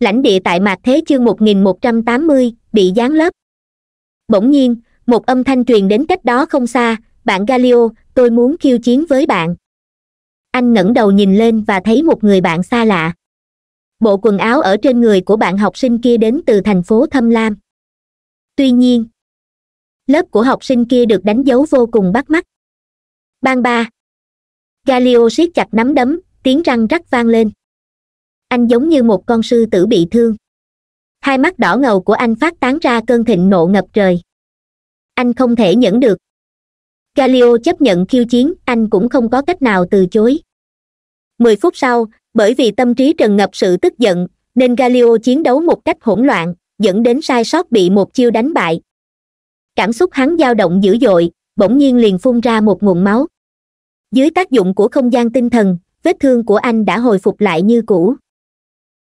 lãnh địa tại mạc thế chương 1180, bị gián lớp. bỗng nhiên một âm thanh truyền đến cách đó không xa bạn Galio, tôi muốn khiêu chiến với bạn anh ngẩng đầu nhìn lên và thấy một người bạn xa lạ bộ quần áo ở trên người của bạn học sinh kia đến từ thành phố thâm lam tuy nhiên lớp của học sinh kia được đánh dấu vô cùng bắt mắt Bang ba Galio siết chặt nắm đấm tiếng răng rắc vang lên anh giống như một con sư tử bị thương hai mắt đỏ ngầu của anh phát tán ra cơn thịnh nộ ngập trời anh không thể nhẫn được Galio chấp nhận khiêu chiến anh cũng không có cách nào từ chối mười phút sau bởi vì tâm trí trần ngập sự tức giận nên Galio chiến đấu một cách hỗn loạn dẫn đến sai sót bị một chiêu đánh bại cảm xúc hắn dao động dữ dội bỗng nhiên liền phun ra một nguồn máu dưới tác dụng của không gian tinh thần vết thương của anh đã hồi phục lại như cũ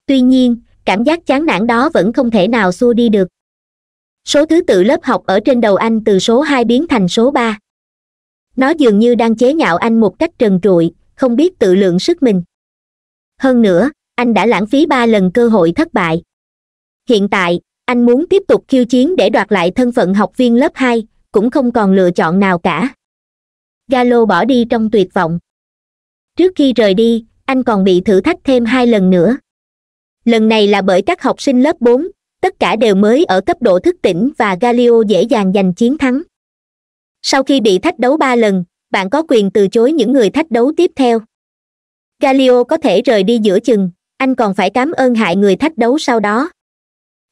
tuy nhiên cảm giác chán nản đó vẫn không thể nào xua đi được số thứ tự lớp học ở trên đầu anh từ số hai biến thành số ba nó dường như đang chế nhạo anh một cách trần trụi không biết tự lượng sức mình hơn nữa anh đã lãng phí ba lần cơ hội thất bại hiện tại anh muốn tiếp tục khiêu chiến để đoạt lại thân phận học viên lớp hai cũng không còn lựa chọn nào cả galo bỏ đi trong tuyệt vọng trước khi rời đi anh còn bị thử thách thêm hai lần nữa lần này là bởi các học sinh lớp bốn tất cả đều mới ở cấp độ thức tỉnh và Galio dễ dàng giành chiến thắng sau khi bị thách đấu ba lần bạn có quyền từ chối những người thách đấu tiếp theo Galio có thể rời đi giữa chừng anh còn phải cảm ơn hại người thách đấu sau đó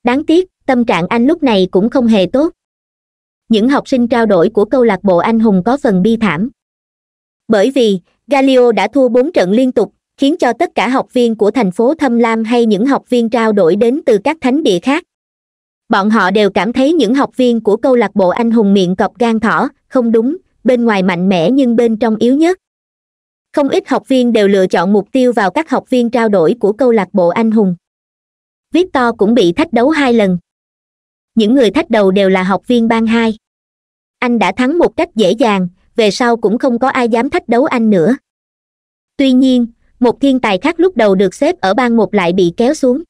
đáng tiếc tâm trạng anh lúc này cũng không hề tốt những học sinh trao đổi của câu lạc bộ anh hùng có phần bi thảm bởi vì Galio đã thua bốn trận liên tục khiến cho tất cả học viên của thành phố thâm lam hay những học viên trao đổi đến từ các thánh địa khác bọn họ đều cảm thấy những học viên của câu lạc bộ anh hùng miệng cọp gan thỏ không đúng bên ngoài mạnh mẽ nhưng bên trong yếu nhất không ít học viên đều lựa chọn mục tiêu vào các học viên trao đổi của câu lạc bộ anh hùng victor cũng bị thách đấu hai lần những người thách đầu đều là học viên ban hai anh đã thắng một cách dễ dàng về sau cũng không có ai dám thách đấu anh nữa tuy nhiên một thiên tài khác lúc đầu được xếp ở bang một lại bị kéo xuống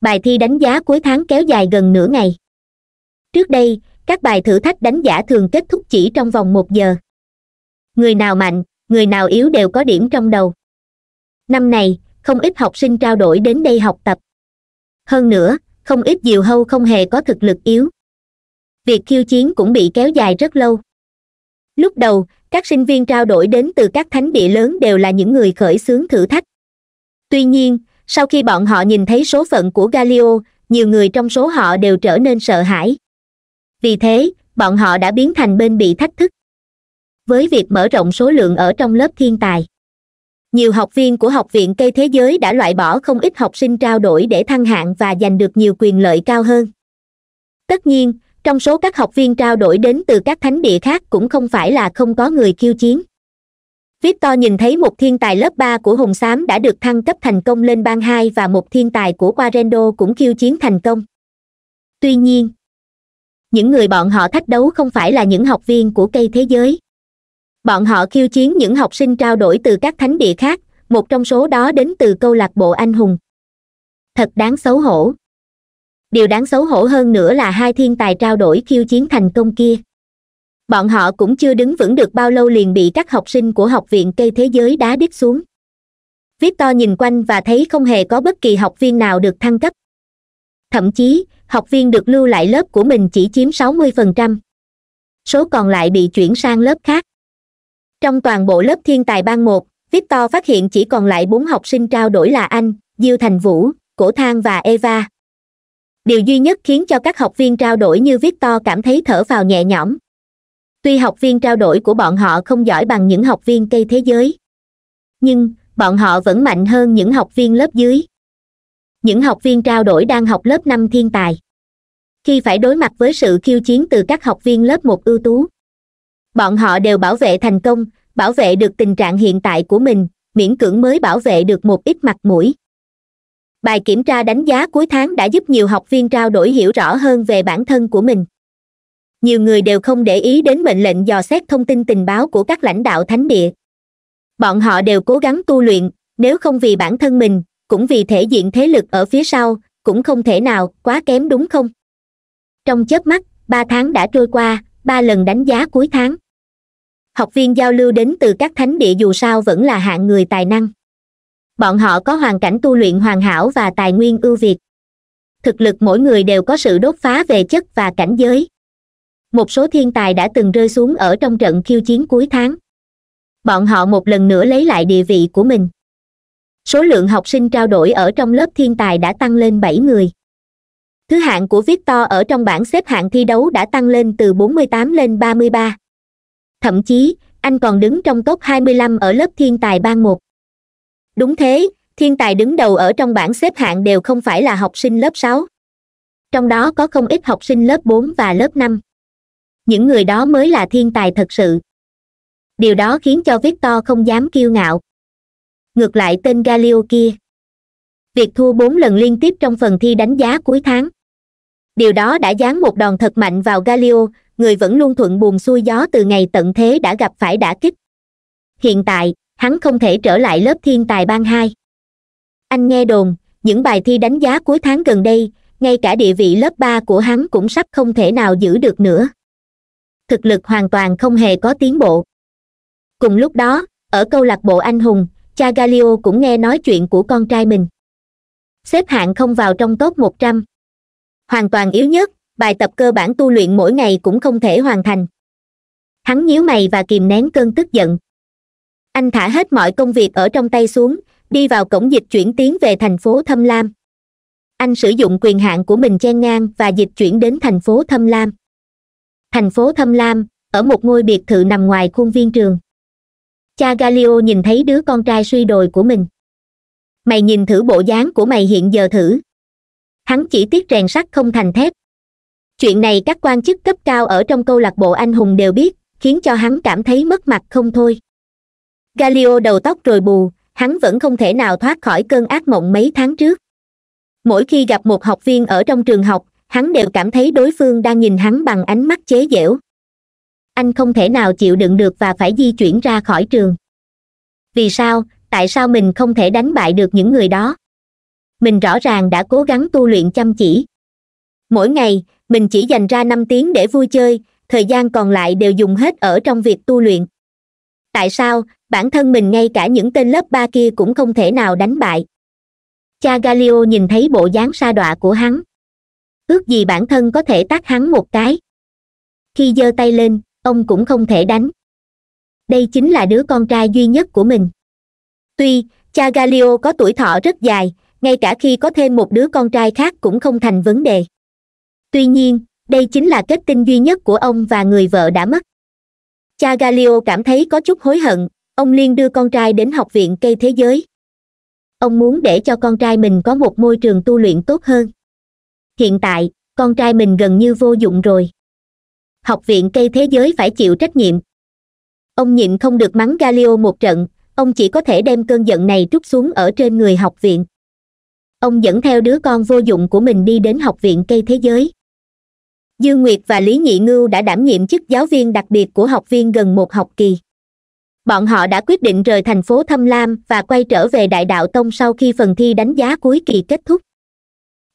bài thi đánh giá cuối tháng kéo dài gần nửa ngày trước đây các bài thử thách đánh giả thường kết thúc chỉ trong vòng một giờ người nào mạnh người nào yếu đều có điểm trong đầu năm này không ít học sinh trao đổi đến đây học tập hơn nữa không ít diều hâu không hề có thực lực yếu việc khiêu chiến cũng bị kéo dài rất lâu lúc đầu các sinh viên trao đổi đến từ các thánh địa lớn đều là những người khởi xướng thử thách tuy nhiên sau khi bọn họ nhìn thấy số phận của Galio, nhiều người trong số họ đều trở nên sợ hãi vì thế bọn họ đã biến thành bên bị thách thức với việc mở rộng số lượng ở trong lớp thiên tài nhiều học viên của học viện cây thế giới đã loại bỏ không ít học sinh trao đổi để thăng hạng và giành được nhiều quyền lợi cao hơn tất nhiên trong số các học viên trao đổi đến từ các thánh địa khác cũng không phải là không có người khiêu chiến victor nhìn thấy một thiên tài lớp ba của hùng xám đã được thăng cấp thành công lên bang hai và một thiên tài của quarendo cũng khiêu chiến thành công tuy nhiên những người bọn họ thách đấu không phải là những học viên của cây thế giới bọn họ khiêu chiến những học sinh trao đổi từ các thánh địa khác một trong số đó đến từ câu lạc bộ anh hùng thật đáng xấu hổ điều đáng xấu hổ hơn nữa là hai thiên tài trao đổi khiêu chiến thành công kia bọn họ cũng chưa đứng vững được bao lâu liền bị các học sinh của học viện cây thế giới đá đít xuống victor nhìn quanh và thấy không hề có bất kỳ học viên nào được thăng cấp thậm chí học viên được lưu lại lớp của mình chỉ chiếm 60%. số còn lại bị chuyển sang lớp khác trong toàn bộ lớp thiên tài ban một victor phát hiện chỉ còn lại bốn học sinh trao đổi là anh diêu thành vũ cổ thang và eva điều duy nhất khiến cho các học viên trao đổi như viết to cảm thấy thở vào nhẹ nhõm tuy học viên trao đổi của bọn họ không giỏi bằng những học viên cây thế giới nhưng bọn họ vẫn mạnh hơn những học viên lớp dưới những học viên trao đổi đang học lớp năm thiên tài khi phải đối mặt với sự khiêu chiến từ các học viên lớp một ưu tú bọn họ đều bảo vệ thành công bảo vệ được tình trạng hiện tại của mình miễn cưỡng mới bảo vệ được một ít mặt mũi bài kiểm tra đánh giá cuối tháng đã giúp nhiều học viên trao đổi hiểu rõ hơn về bản thân của mình nhiều người đều không để ý đến mệnh lệnh dò xét thông tin tình báo của các lãnh đạo thánh địa bọn họ đều cố gắng tu luyện nếu không vì bản thân mình cũng vì thể diện thế lực ở phía sau cũng không thể nào quá kém đúng không trong chớp mắt ba tháng đã trôi qua ba lần đánh giá cuối tháng học viên giao lưu đến từ các thánh địa dù sao vẫn là hạng người tài năng bọn họ có hoàn cảnh tu luyện hoàn hảo và tài nguyên ưu việt thực lực mỗi người đều có sự đốt phá về chất và cảnh giới một số thiên tài đã từng rơi xuống ở trong trận khiêu chiến cuối tháng bọn họ một lần nữa lấy lại địa vị của mình số lượng học sinh trao đổi ở trong lớp thiên tài đã tăng lên bảy người thứ hạng của victor ở trong bảng xếp hạng thi đấu đã tăng lên từ 48 lên 33. thậm chí anh còn đứng trong top 25 ở lớp thiên tài bang một đúng thế thiên tài đứng đầu ở trong bảng xếp hạng đều không phải là học sinh lớp sáu trong đó có không ít học sinh lớp bốn và lớp năm những người đó mới là thiên tài thật sự điều đó khiến cho victor không dám kiêu ngạo ngược lại tên Galio kia việc thua bốn lần liên tiếp trong phần thi đánh giá cuối tháng điều đó đã giáng một đòn thật mạnh vào Galio, người vẫn luôn thuận buồm xuôi gió từ ngày tận thế đã gặp phải đả kích hiện tại hắn không thể trở lại lớp thiên tài ban hai anh nghe đồn những bài thi đánh giá cuối tháng gần đây ngay cả địa vị lớp ba của hắn cũng sắp không thể nào giữ được nữa thực lực hoàn toàn không hề có tiến bộ cùng lúc đó ở câu lạc bộ anh hùng cha galio cũng nghe nói chuyện của con trai mình xếp hạng không vào trong top một trăm hoàn toàn yếu nhất bài tập cơ bản tu luyện mỗi ngày cũng không thể hoàn thành hắn nhíu mày và kìm nén cơn tức giận anh thả hết mọi công việc ở trong tay xuống đi vào cổng dịch chuyển tiến về thành phố thâm lam anh sử dụng quyền hạn của mình chen ngang và dịch chuyển đến thành phố thâm lam thành phố thâm lam ở một ngôi biệt thự nằm ngoài khuôn viên trường cha galio nhìn thấy đứa con trai suy đồi của mình mày nhìn thử bộ dáng của mày hiện giờ thử hắn chỉ tiếc rèn sắt không thành thép chuyện này các quan chức cấp cao ở trong câu lạc bộ anh hùng đều biết khiến cho hắn cảm thấy mất mặt không thôi Galio đầu tóc rồi bù hắn vẫn không thể nào thoát khỏi cơn ác mộng mấy tháng trước mỗi khi gặp một học viên ở trong trường học hắn đều cảm thấy đối phương đang nhìn hắn bằng ánh mắt chế giễu anh không thể nào chịu đựng được và phải di chuyển ra khỏi trường vì sao tại sao mình không thể đánh bại được những người đó mình rõ ràng đã cố gắng tu luyện chăm chỉ mỗi ngày mình chỉ dành ra năm tiếng để vui chơi thời gian còn lại đều dùng hết ở trong việc tu luyện tại sao bản thân mình ngay cả những tên lớp ba kia cũng không thể nào đánh bại cha Galio nhìn thấy bộ dáng sa đọa của hắn ước gì bản thân có thể tác hắn một cái khi giơ tay lên ông cũng không thể đánh đây chính là đứa con trai duy nhất của mình tuy cha Galio có tuổi thọ rất dài ngay cả khi có thêm một đứa con trai khác cũng không thành vấn đề tuy nhiên đây chính là kết tinh duy nhất của ông và người vợ đã mất cha Galio cảm thấy có chút hối hận ông liên đưa con trai đến học viện cây thế giới ông muốn để cho con trai mình có một môi trường tu luyện tốt hơn hiện tại con trai mình gần như vô dụng rồi học viện cây thế giới phải chịu trách nhiệm ông nhịn không được mắng Galio một trận ông chỉ có thể đem cơn giận này trút xuống ở trên người học viện ông dẫn theo đứa con vô dụng của mình đi đến học viện cây thế giới dương nguyệt và lý nhị ngưu đã đảm nhiệm chức giáo viên đặc biệt của học viên gần một học kỳ bọn họ đã quyết định rời thành phố thâm lam và quay trở về đại đạo tông sau khi phần thi đánh giá cuối kỳ kết thúc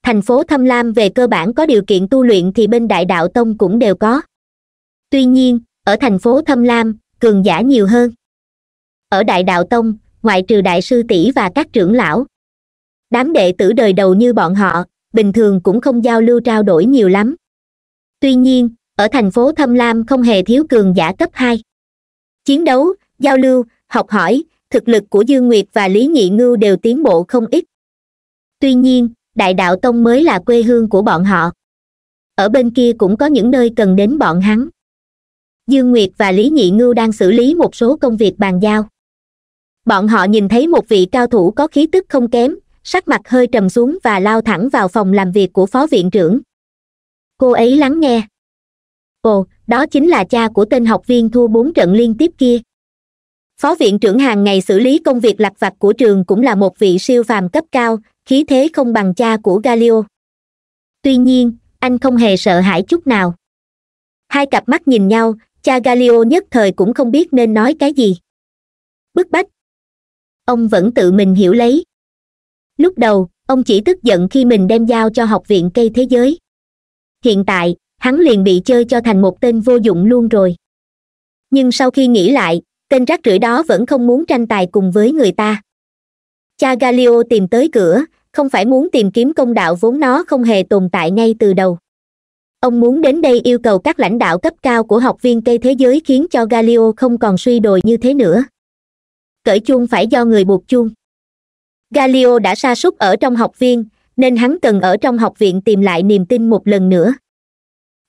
thành phố thâm lam về cơ bản có điều kiện tu luyện thì bên đại đạo tông cũng đều có tuy nhiên ở thành phố thâm lam cường giả nhiều hơn ở đại đạo tông ngoại trừ đại sư tỷ và các trưởng lão đám đệ tử đời đầu như bọn họ bình thường cũng không giao lưu trao đổi nhiều lắm tuy nhiên ở thành phố thâm lam không hề thiếu cường giả cấp hai chiến đấu giao lưu học hỏi thực lực của dương nguyệt và lý nhị ngưu đều tiến bộ không ít tuy nhiên đại đạo tông mới là quê hương của bọn họ ở bên kia cũng có những nơi cần đến bọn hắn dương nguyệt và lý nhị ngưu đang xử lý một số công việc bàn giao bọn họ nhìn thấy một vị cao thủ có khí tức không kém sắc mặt hơi trầm xuống và lao thẳng vào phòng làm việc của phó viện trưởng cô ấy lắng nghe ồ đó chính là cha của tên học viên thua bốn trận liên tiếp kia phó viện trưởng hàng ngày xử lý công việc lặt vặt của trường cũng là một vị siêu phàm cấp cao khí thế không bằng cha của Galio. tuy nhiên anh không hề sợ hãi chút nào hai cặp mắt nhìn nhau cha Galio nhất thời cũng không biết nên nói cái gì bức bách ông vẫn tự mình hiểu lấy lúc đầu ông chỉ tức giận khi mình đem giao cho học viện cây thế giới hiện tại hắn liền bị chơi cho thành một tên vô dụng luôn rồi nhưng sau khi nghĩ lại tên rác rưởi đó vẫn không muốn tranh tài cùng với người ta cha Galio tìm tới cửa không phải muốn tìm kiếm công đạo vốn nó không hề tồn tại ngay từ đầu ông muốn đến đây yêu cầu các lãnh đạo cấp cao của học viên cây thế giới khiến cho Galio không còn suy đồi như thế nữa cởi chuông phải do người buộc chuông Galio đã sa sút ở trong học viên nên hắn cần ở trong học viện tìm lại niềm tin một lần nữa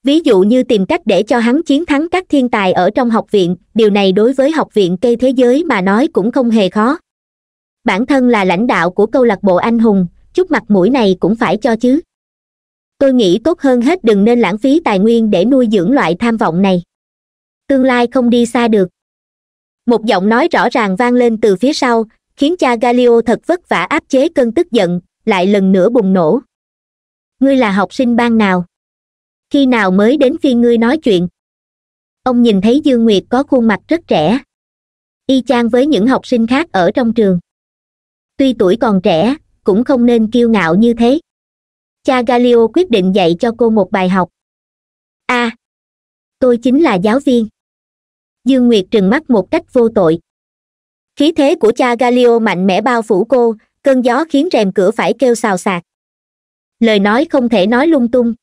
ví dụ như tìm cách để cho hắn chiến thắng các thiên tài ở trong học viện điều này đối với học viện cây thế giới mà nói cũng không hề khó bản thân là lãnh đạo của câu lạc bộ anh hùng chút mặt mũi này cũng phải cho chứ tôi nghĩ tốt hơn hết đừng nên lãng phí tài nguyên để nuôi dưỡng loại tham vọng này tương lai không đi xa được một giọng nói rõ ràng vang lên từ phía sau khiến cha Galio thật vất vả áp chế cơn tức giận lại lần nữa bùng nổ ngươi là học sinh ban nào khi nào mới đến phiên ngươi nói chuyện ông nhìn thấy dương nguyệt có khuôn mặt rất trẻ y chang với những học sinh khác ở trong trường tuy tuổi còn trẻ cũng không nên kiêu ngạo như thế cha galio quyết định dạy cho cô một bài học a à, tôi chính là giáo viên dương nguyệt trừng mắt một cách vô tội khí thế của cha galio mạnh mẽ bao phủ cô cơn gió khiến rèm cửa phải kêu xào xạc lời nói không thể nói lung tung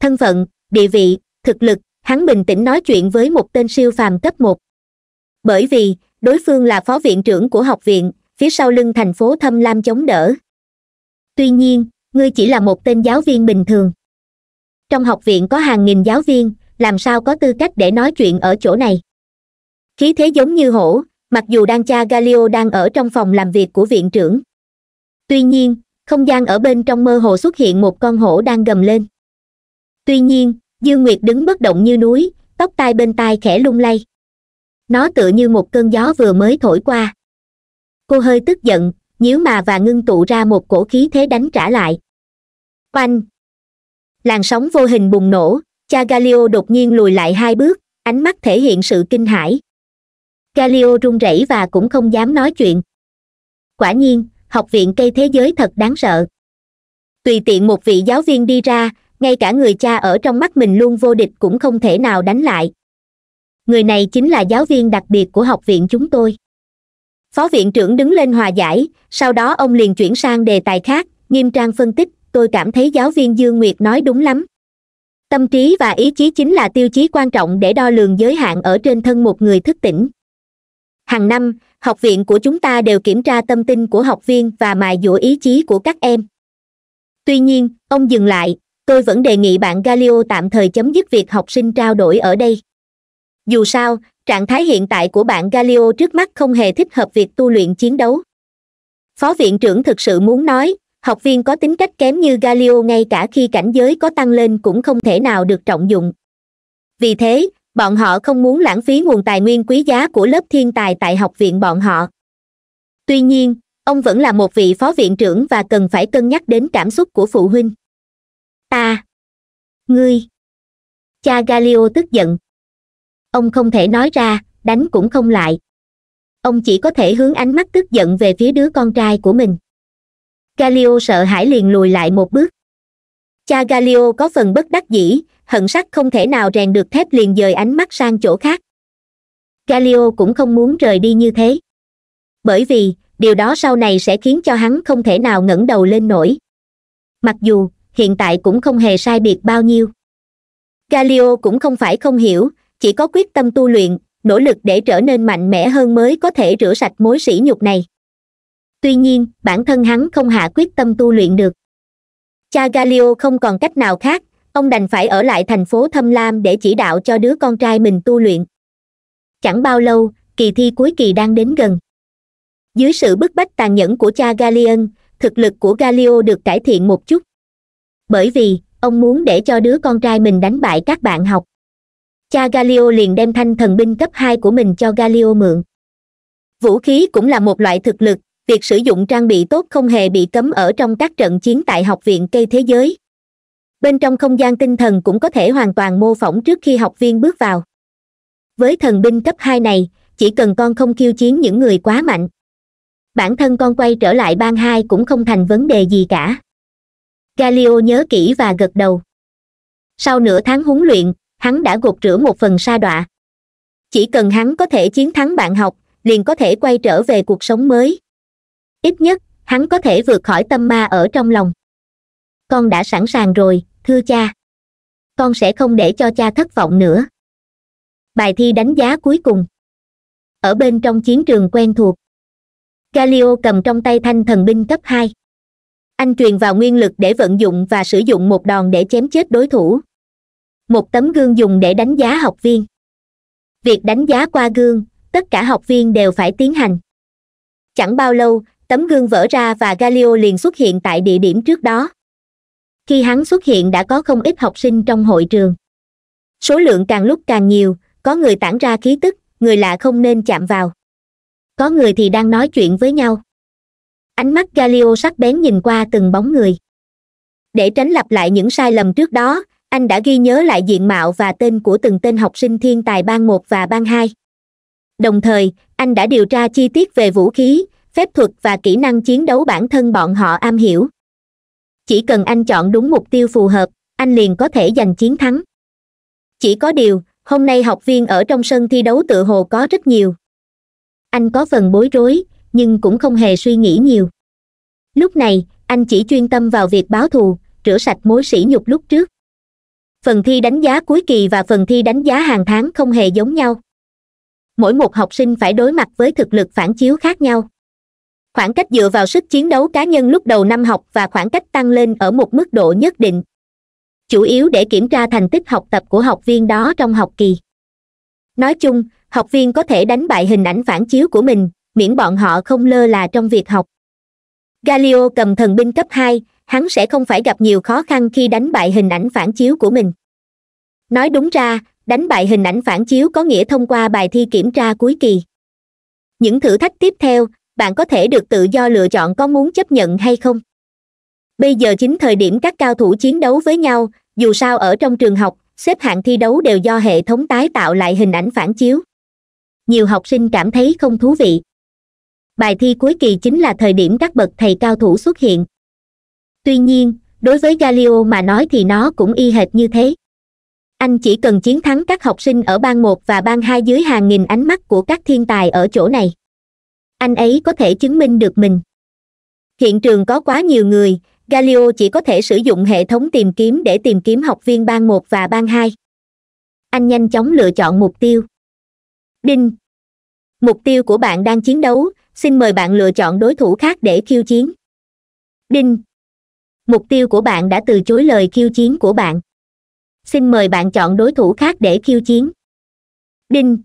thân phận địa vị thực lực hắn bình tĩnh nói chuyện với một tên siêu phàm cấp một bởi vì đối phương là phó viện trưởng của học viện phía sau lưng thành phố thâm lam chống đỡ tuy nhiên ngươi chỉ là một tên giáo viên bình thường trong học viện có hàng nghìn giáo viên làm sao có tư cách để nói chuyện ở chỗ này khí thế giống như hổ mặc dù đang cha galileo đang ở trong phòng làm việc của viện trưởng tuy nhiên không gian ở bên trong mơ hồ xuất hiện một con hổ đang gầm lên tuy nhiên dương nguyệt đứng bất động như núi tóc tai bên tai khẽ lung lay nó tựa như một cơn gió vừa mới thổi qua cô hơi tức giận nhíu mà và ngưng tụ ra một cổ khí thế đánh trả lại oanh làn sóng vô hình bùng nổ cha Galio đột nhiên lùi lại hai bước ánh mắt thể hiện sự kinh hãi Galio run rẩy và cũng không dám nói chuyện quả nhiên học viện cây thế giới thật đáng sợ tùy tiện một vị giáo viên đi ra ngay cả người cha ở trong mắt mình luôn vô địch cũng không thể nào đánh lại người này chính là giáo viên đặc biệt của học viện chúng tôi phó viện trưởng đứng lên hòa giải sau đó ông liền chuyển sang đề tài khác nghiêm trang phân tích tôi cảm thấy giáo viên dương nguyệt nói đúng lắm tâm trí và ý chí chính là tiêu chí quan trọng để đo lường giới hạn ở trên thân một người thức tỉnh hàng năm học viện của chúng ta đều kiểm tra tâm tinh của học viên và mài dũa ý chí của các em tuy nhiên ông dừng lại tôi vẫn đề nghị bạn Galio tạm thời chấm dứt việc học sinh trao đổi ở đây dù sao trạng thái hiện tại của bạn Galio trước mắt không hề thích hợp việc tu luyện chiến đấu phó viện trưởng thực sự muốn nói học viên có tính cách kém như Galio ngay cả khi cảnh giới có tăng lên cũng không thể nào được trọng dụng vì thế bọn họ không muốn lãng phí nguồn tài nguyên quý giá của lớp thiên tài tại học viện bọn họ tuy nhiên ông vẫn là một vị phó viện trưởng và cần phải cân nhắc đến cảm xúc của phụ huynh ta ngươi cha Galio tức giận ông không thể nói ra đánh cũng không lại ông chỉ có thể hướng ánh mắt tức giận về phía đứa con trai của mình Galio sợ hãi liền lùi lại một bước cha Galio có phần bất đắc dĩ hận sắt không thể nào rèn được thép liền dời ánh mắt sang chỗ khác Galio cũng không muốn rời đi như thế bởi vì điều đó sau này sẽ khiến cho hắn không thể nào ngẩng đầu lên nổi mặc dù hiện tại cũng không hề sai biệt bao nhiêu Galio cũng không phải không hiểu chỉ có quyết tâm tu luyện nỗ lực để trở nên mạnh mẽ hơn mới có thể rửa sạch mối sỉ nhục này tuy nhiên bản thân hắn không hạ quyết tâm tu luyện được cha Galio không còn cách nào khác ông đành phải ở lại thành phố thâm lam để chỉ đạo cho đứa con trai mình tu luyện chẳng bao lâu kỳ thi cuối kỳ đang đến gần dưới sự bức bách tàn nhẫn của cha Galion, thực lực của galio được cải thiện một chút bởi vì ông muốn để cho đứa con trai mình đánh bại các bạn học cha galio liền đem thanh thần binh cấp hai của mình cho galio mượn vũ khí cũng là một loại thực lực việc sử dụng trang bị tốt không hề bị cấm ở trong các trận chiến tại học viện cây thế giới bên trong không gian tinh thần cũng có thể hoàn toàn mô phỏng trước khi học viên bước vào với thần binh cấp hai này chỉ cần con không khiêu chiến những người quá mạnh bản thân con quay trở lại bang hai cũng không thành vấn đề gì cả galio nhớ kỹ và gật đầu sau nửa tháng huấn luyện hắn đã gột rửa một phần sa đọa chỉ cần hắn có thể chiến thắng bạn học liền có thể quay trở về cuộc sống mới ít nhất hắn có thể vượt khỏi tâm ma ở trong lòng con đã sẵn sàng rồi thưa cha con sẽ không để cho cha thất vọng nữa bài thi đánh giá cuối cùng ở bên trong chiến trường quen thuộc Galio cầm trong tay thanh thần binh cấp hai anh truyền vào nguyên lực để vận dụng và sử dụng một đòn để chém chết đối thủ một tấm gương dùng để đánh giá học viên việc đánh giá qua gương tất cả học viên đều phải tiến hành chẳng bao lâu tấm gương vỡ ra và Galio liền xuất hiện tại địa điểm trước đó khi hắn xuất hiện đã có không ít học sinh trong hội trường số lượng càng lúc càng nhiều có người tản ra khí tức người lạ không nên chạm vào có người thì đang nói chuyện với nhau ánh mắt Galio sắc bén nhìn qua từng bóng người để tránh lặp lại những sai lầm trước đó anh đã ghi nhớ lại diện mạo và tên của từng tên học sinh thiên tài bang một và bang hai đồng thời anh đã điều tra chi tiết về vũ khí phép thuật và kỹ năng chiến đấu bản thân bọn họ am hiểu chỉ cần anh chọn đúng mục tiêu phù hợp anh liền có thể giành chiến thắng chỉ có điều hôm nay học viên ở trong sân thi đấu tự hồ có rất nhiều anh có phần bối rối nhưng cũng không hề suy nghĩ nhiều lúc này anh chỉ chuyên tâm vào việc báo thù rửa sạch mối sỉ nhục lúc trước phần thi đánh giá cuối kỳ và phần thi đánh giá hàng tháng không hề giống nhau mỗi một học sinh phải đối mặt với thực lực phản chiếu khác nhau khoảng cách dựa vào sức chiến đấu cá nhân lúc đầu năm học và khoảng cách tăng lên ở một mức độ nhất định chủ yếu để kiểm tra thành tích học tập của học viên đó trong học kỳ nói chung học viên có thể đánh bại hình ảnh phản chiếu của mình miễn bọn họ không lơ là trong việc học Galio cầm thần binh cấp hai hắn sẽ không phải gặp nhiều khó khăn khi đánh bại hình ảnh phản chiếu của mình nói đúng ra đánh bại hình ảnh phản chiếu có nghĩa thông qua bài thi kiểm tra cuối kỳ những thử thách tiếp theo bạn có thể được tự do lựa chọn có muốn chấp nhận hay không bây giờ chính thời điểm các cao thủ chiến đấu với nhau dù sao ở trong trường học xếp hạng thi đấu đều do hệ thống tái tạo lại hình ảnh phản chiếu nhiều học sinh cảm thấy không thú vị bài thi cuối kỳ chính là thời điểm các bậc thầy cao thủ xuất hiện tuy nhiên đối với Galio mà nói thì nó cũng y hệt như thế anh chỉ cần chiến thắng các học sinh ở bang một và bang hai dưới hàng nghìn ánh mắt của các thiên tài ở chỗ này anh ấy có thể chứng minh được mình hiện trường có quá nhiều người Galio chỉ có thể sử dụng hệ thống tìm kiếm để tìm kiếm học viên bang một và bang hai anh nhanh chóng lựa chọn mục tiêu đinh mục tiêu của bạn đang chiến đấu xin mời bạn lựa chọn đối thủ khác để khiêu chiến đinh mục tiêu của bạn đã từ chối lời khiêu chiến của bạn xin mời bạn chọn đối thủ khác để khiêu chiến đinh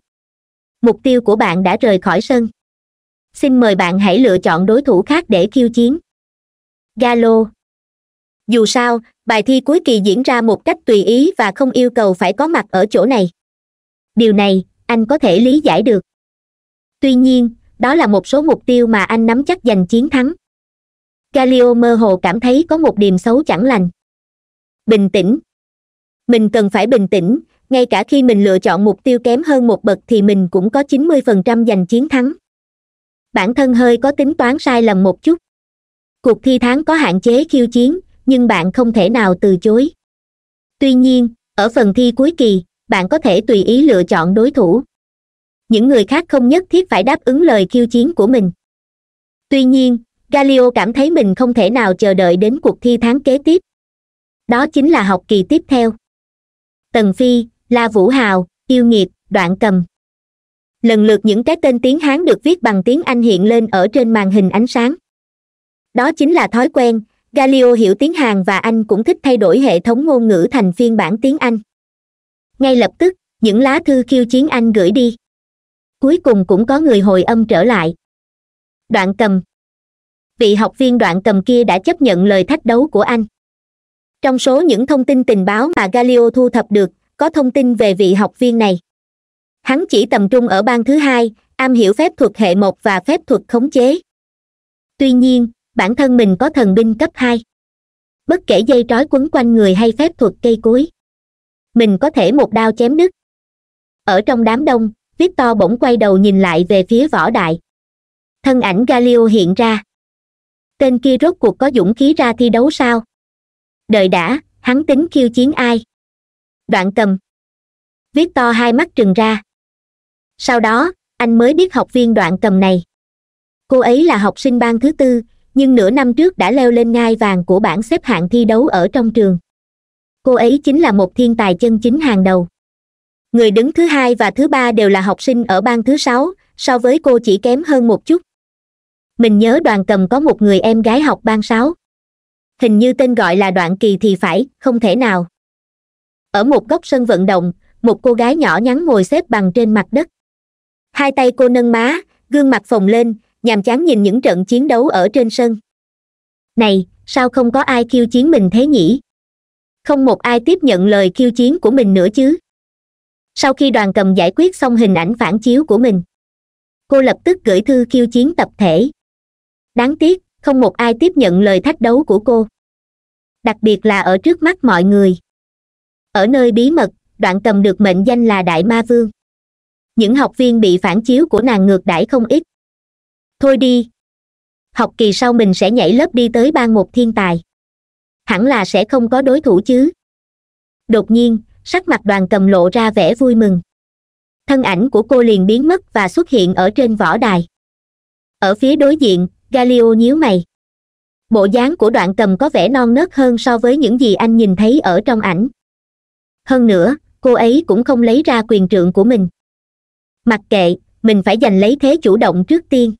mục tiêu của bạn đã rời khỏi sân xin mời bạn hãy lựa chọn đối thủ khác để khiêu chiến galo dù sao bài thi cuối kỳ diễn ra một cách tùy ý và không yêu cầu phải có mặt ở chỗ này điều này anh có thể lý giải được tuy nhiên đó là một số mục tiêu mà anh nắm chắc giành chiến thắng Galio mơ hồ cảm thấy có một điểm xấu chẳng lành bình tĩnh mình cần phải bình tĩnh ngay cả khi mình lựa chọn mục tiêu kém hơn một bậc thì mình cũng có 90% giành chiến thắng bản thân hơi có tính toán sai lầm một chút cuộc thi tháng có hạn chế khiêu chiến nhưng bạn không thể nào từ chối tuy nhiên ở phần thi cuối kỳ bạn có thể tùy ý lựa chọn đối thủ những người khác không nhất thiết phải đáp ứng lời khiêu chiến của mình tuy nhiên Galio cảm thấy mình không thể nào chờ đợi đến cuộc thi tháng kế tiếp đó chính là học kỳ tiếp theo tần phi la vũ hào yêu nghiệt đoạn cầm lần lượt những cái tên tiếng hán được viết bằng tiếng anh hiện lên ở trên màn hình ánh sáng đó chính là thói quen Galio hiểu tiếng hàn và anh cũng thích thay đổi hệ thống ngôn ngữ thành phiên bản tiếng anh ngay lập tức những lá thư khiêu chiến anh gửi đi cuối cùng cũng có người hồi âm trở lại đoạn cầm vị học viên đoạn cầm kia đã chấp nhận lời thách đấu của anh trong số những thông tin tình báo mà Galio thu thập được có thông tin về vị học viên này hắn chỉ tập trung ở bang thứ hai am hiểu phép thuật hệ một và phép thuật khống chế tuy nhiên bản thân mình có thần binh cấp hai bất kể dây trói quấn quanh người hay phép thuật cây cối mình có thể một đao chém đứt ở trong đám đông victor bỗng quay đầu nhìn lại về phía võ đại thân ảnh Galio hiện ra tên kia rốt cuộc có dũng khí ra thi đấu sao Đợi đã hắn tính khiêu chiến ai đoạn cầm victor hai mắt trừng ra sau đó anh mới biết học viên đoạn cầm này cô ấy là học sinh bang thứ tư nhưng nửa năm trước đã leo lên ngai vàng của bảng xếp hạng thi đấu ở trong trường cô ấy chính là một thiên tài chân chính hàng đầu người đứng thứ hai và thứ ba đều là học sinh ở bang thứ sáu so với cô chỉ kém hơn một chút mình nhớ đoàn cầm có một người em gái học bang sáu hình như tên gọi là đoạn kỳ thì phải không thể nào ở một góc sân vận động một cô gái nhỏ nhắn ngồi xếp bằng trên mặt đất hai tay cô nâng má gương mặt phồng lên nhàm chán nhìn những trận chiến đấu ở trên sân này sao không có ai khiêu chiến mình thế nhỉ không một ai tiếp nhận lời khiêu chiến của mình nữa chứ sau khi đoàn cầm giải quyết xong hình ảnh phản chiếu của mình cô lập tức gửi thư khiêu chiến tập thể đáng tiếc không một ai tiếp nhận lời thách đấu của cô đặc biệt là ở trước mắt mọi người ở nơi bí mật đoạn cầm được mệnh danh là đại ma vương những học viên bị phản chiếu của nàng ngược đãi không ít thôi đi học kỳ sau mình sẽ nhảy lớp đi tới ban một thiên tài hẳn là sẽ không có đối thủ chứ đột nhiên sắc mặt đoàn cầm lộ ra vẻ vui mừng thân ảnh của cô liền biến mất và xuất hiện ở trên võ đài ở phía đối diện Galio nhíu mày bộ dáng của đoạn cầm có vẻ non nớt hơn so với những gì anh nhìn thấy ở trong ảnh hơn nữa cô ấy cũng không lấy ra quyền trượng của mình mặc kệ mình phải giành lấy thế chủ động trước tiên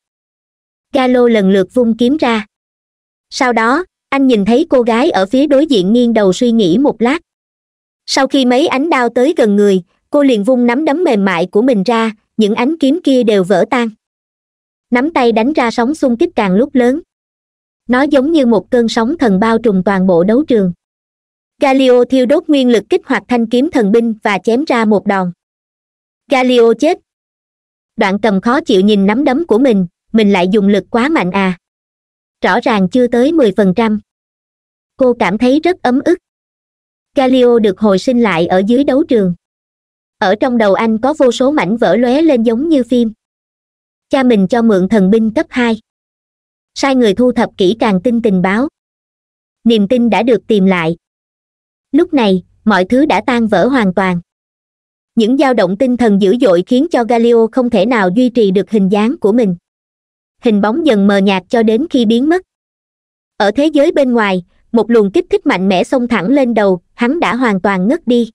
galo lần lượt vung kiếm ra sau đó anh nhìn thấy cô gái ở phía đối diện nghiêng đầu suy nghĩ một lát sau khi mấy ánh đao tới gần người cô liền vung nắm đấm mềm mại của mình ra những ánh kiếm kia đều vỡ tan nắm tay đánh ra sóng xung kích càng lúc lớn nó giống như một cơn sóng thần bao trùm toàn bộ đấu trường Galio thiêu đốt nguyên lực kích hoạt thanh kiếm thần binh và chém ra một đòn Galio chết đoạn cầm khó chịu nhìn nắm đấm của mình mình lại dùng lực quá mạnh à rõ ràng chưa tới mười phần trăm cô cảm thấy rất ấm ức Galio được hồi sinh lại ở dưới đấu trường ở trong đầu anh có vô số mảnh vỡ lóe lên giống như phim cha mình cho mượn thần binh cấp hai sai người thu thập kỹ càng tin tình báo niềm tin đã được tìm lại lúc này mọi thứ đã tan vỡ hoàn toàn những dao động tinh thần dữ dội khiến cho Galio không thể nào duy trì được hình dáng của mình hình bóng dần mờ nhạt cho đến khi biến mất ở thế giới bên ngoài một luồng kích thích mạnh mẽ xông thẳng lên đầu hắn đã hoàn toàn ngất đi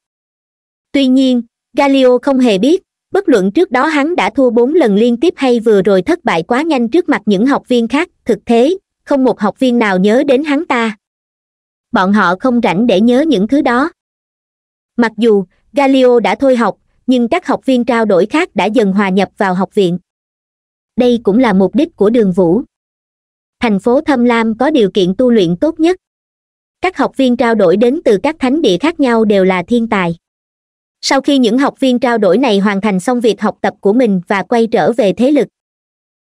tuy nhiên Galio không hề biết bất luận trước đó hắn đã thua bốn lần liên tiếp hay vừa rồi thất bại quá nhanh trước mặt những học viên khác thực thế không một học viên nào nhớ đến hắn ta bọn họ không rảnh để nhớ những thứ đó mặc dù Galio đã thôi học nhưng các học viên trao đổi khác đã dần hòa nhập vào học viện đây cũng là mục đích của đường vũ thành phố thâm lam có điều kiện tu luyện tốt nhất các học viên trao đổi đến từ các thánh địa khác nhau đều là thiên tài sau khi những học viên trao đổi này hoàn thành xong việc học tập của mình và quay trở về thế lực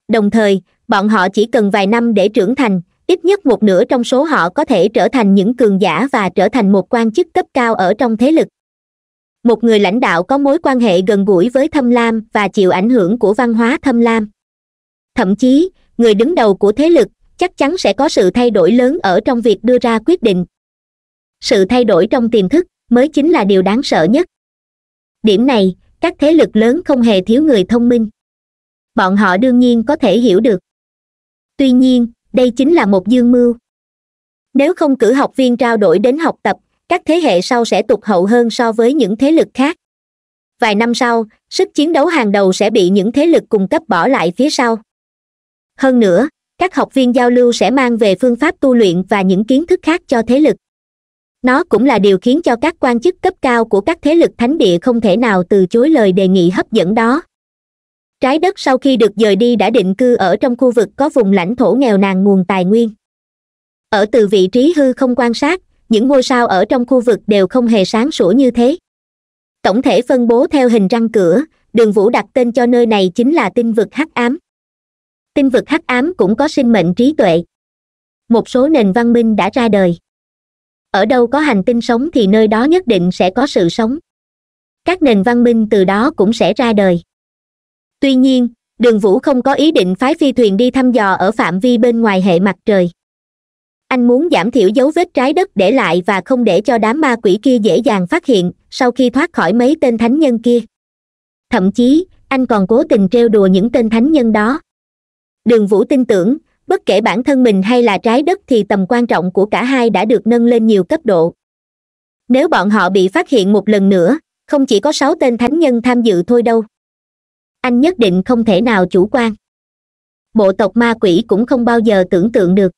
đồng thời bọn họ chỉ cần vài năm để trưởng thành ít nhất một nửa trong số họ có thể trở thành những cường giả và trở thành một quan chức cấp cao ở trong thế lực một người lãnh đạo có mối quan hệ gần gũi với thâm lam và chịu ảnh hưởng của văn hóa thâm lam thậm chí người đứng đầu của thế lực chắc chắn sẽ có sự thay đổi lớn ở trong việc đưa ra quyết định sự thay đổi trong tiềm thức mới chính là điều đáng sợ nhất điểm này các thế lực lớn không hề thiếu người thông minh bọn họ đương nhiên có thể hiểu được tuy nhiên đây chính là một dương mưu nếu không cử học viên trao đổi đến học tập các thế hệ sau sẽ tụt hậu hơn so với những thế lực khác vài năm sau sức chiến đấu hàng đầu sẽ bị những thế lực cung cấp bỏ lại phía sau hơn nữa các học viên giao lưu sẽ mang về phương pháp tu luyện và những kiến thức khác cho thế lực nó cũng là điều khiến cho các quan chức cấp cao của các thế lực thánh địa không thể nào từ chối lời đề nghị hấp dẫn đó trái đất sau khi được dời đi đã định cư ở trong khu vực có vùng lãnh thổ nghèo nàn nguồn tài nguyên ở từ vị trí hư không quan sát những ngôi sao ở trong khu vực đều không hề sáng sủa như thế tổng thể phân bố theo hình răng cửa đường vũ đặt tên cho nơi này chính là tinh vực hắc ám tinh vực hắc ám cũng có sinh mệnh trí tuệ một số nền văn minh đã ra đời ở đâu có hành tinh sống thì nơi đó nhất định sẽ có sự sống các nền văn minh từ đó cũng sẽ ra đời tuy nhiên đường vũ không có ý định phái phi thuyền đi thăm dò ở phạm vi bên ngoài hệ mặt trời anh muốn giảm thiểu dấu vết trái đất để lại và không để cho đám ma quỷ kia dễ dàng phát hiện sau khi thoát khỏi mấy tên thánh nhân kia thậm chí anh còn cố tình trêu đùa những tên thánh nhân đó đường vũ tin tưởng bất kể bản thân mình hay là trái đất thì tầm quan trọng của cả hai đã được nâng lên nhiều cấp độ nếu bọn họ bị phát hiện một lần nữa không chỉ có sáu tên thánh nhân tham dự thôi đâu anh nhất định không thể nào chủ quan bộ tộc ma quỷ cũng không bao giờ tưởng tượng được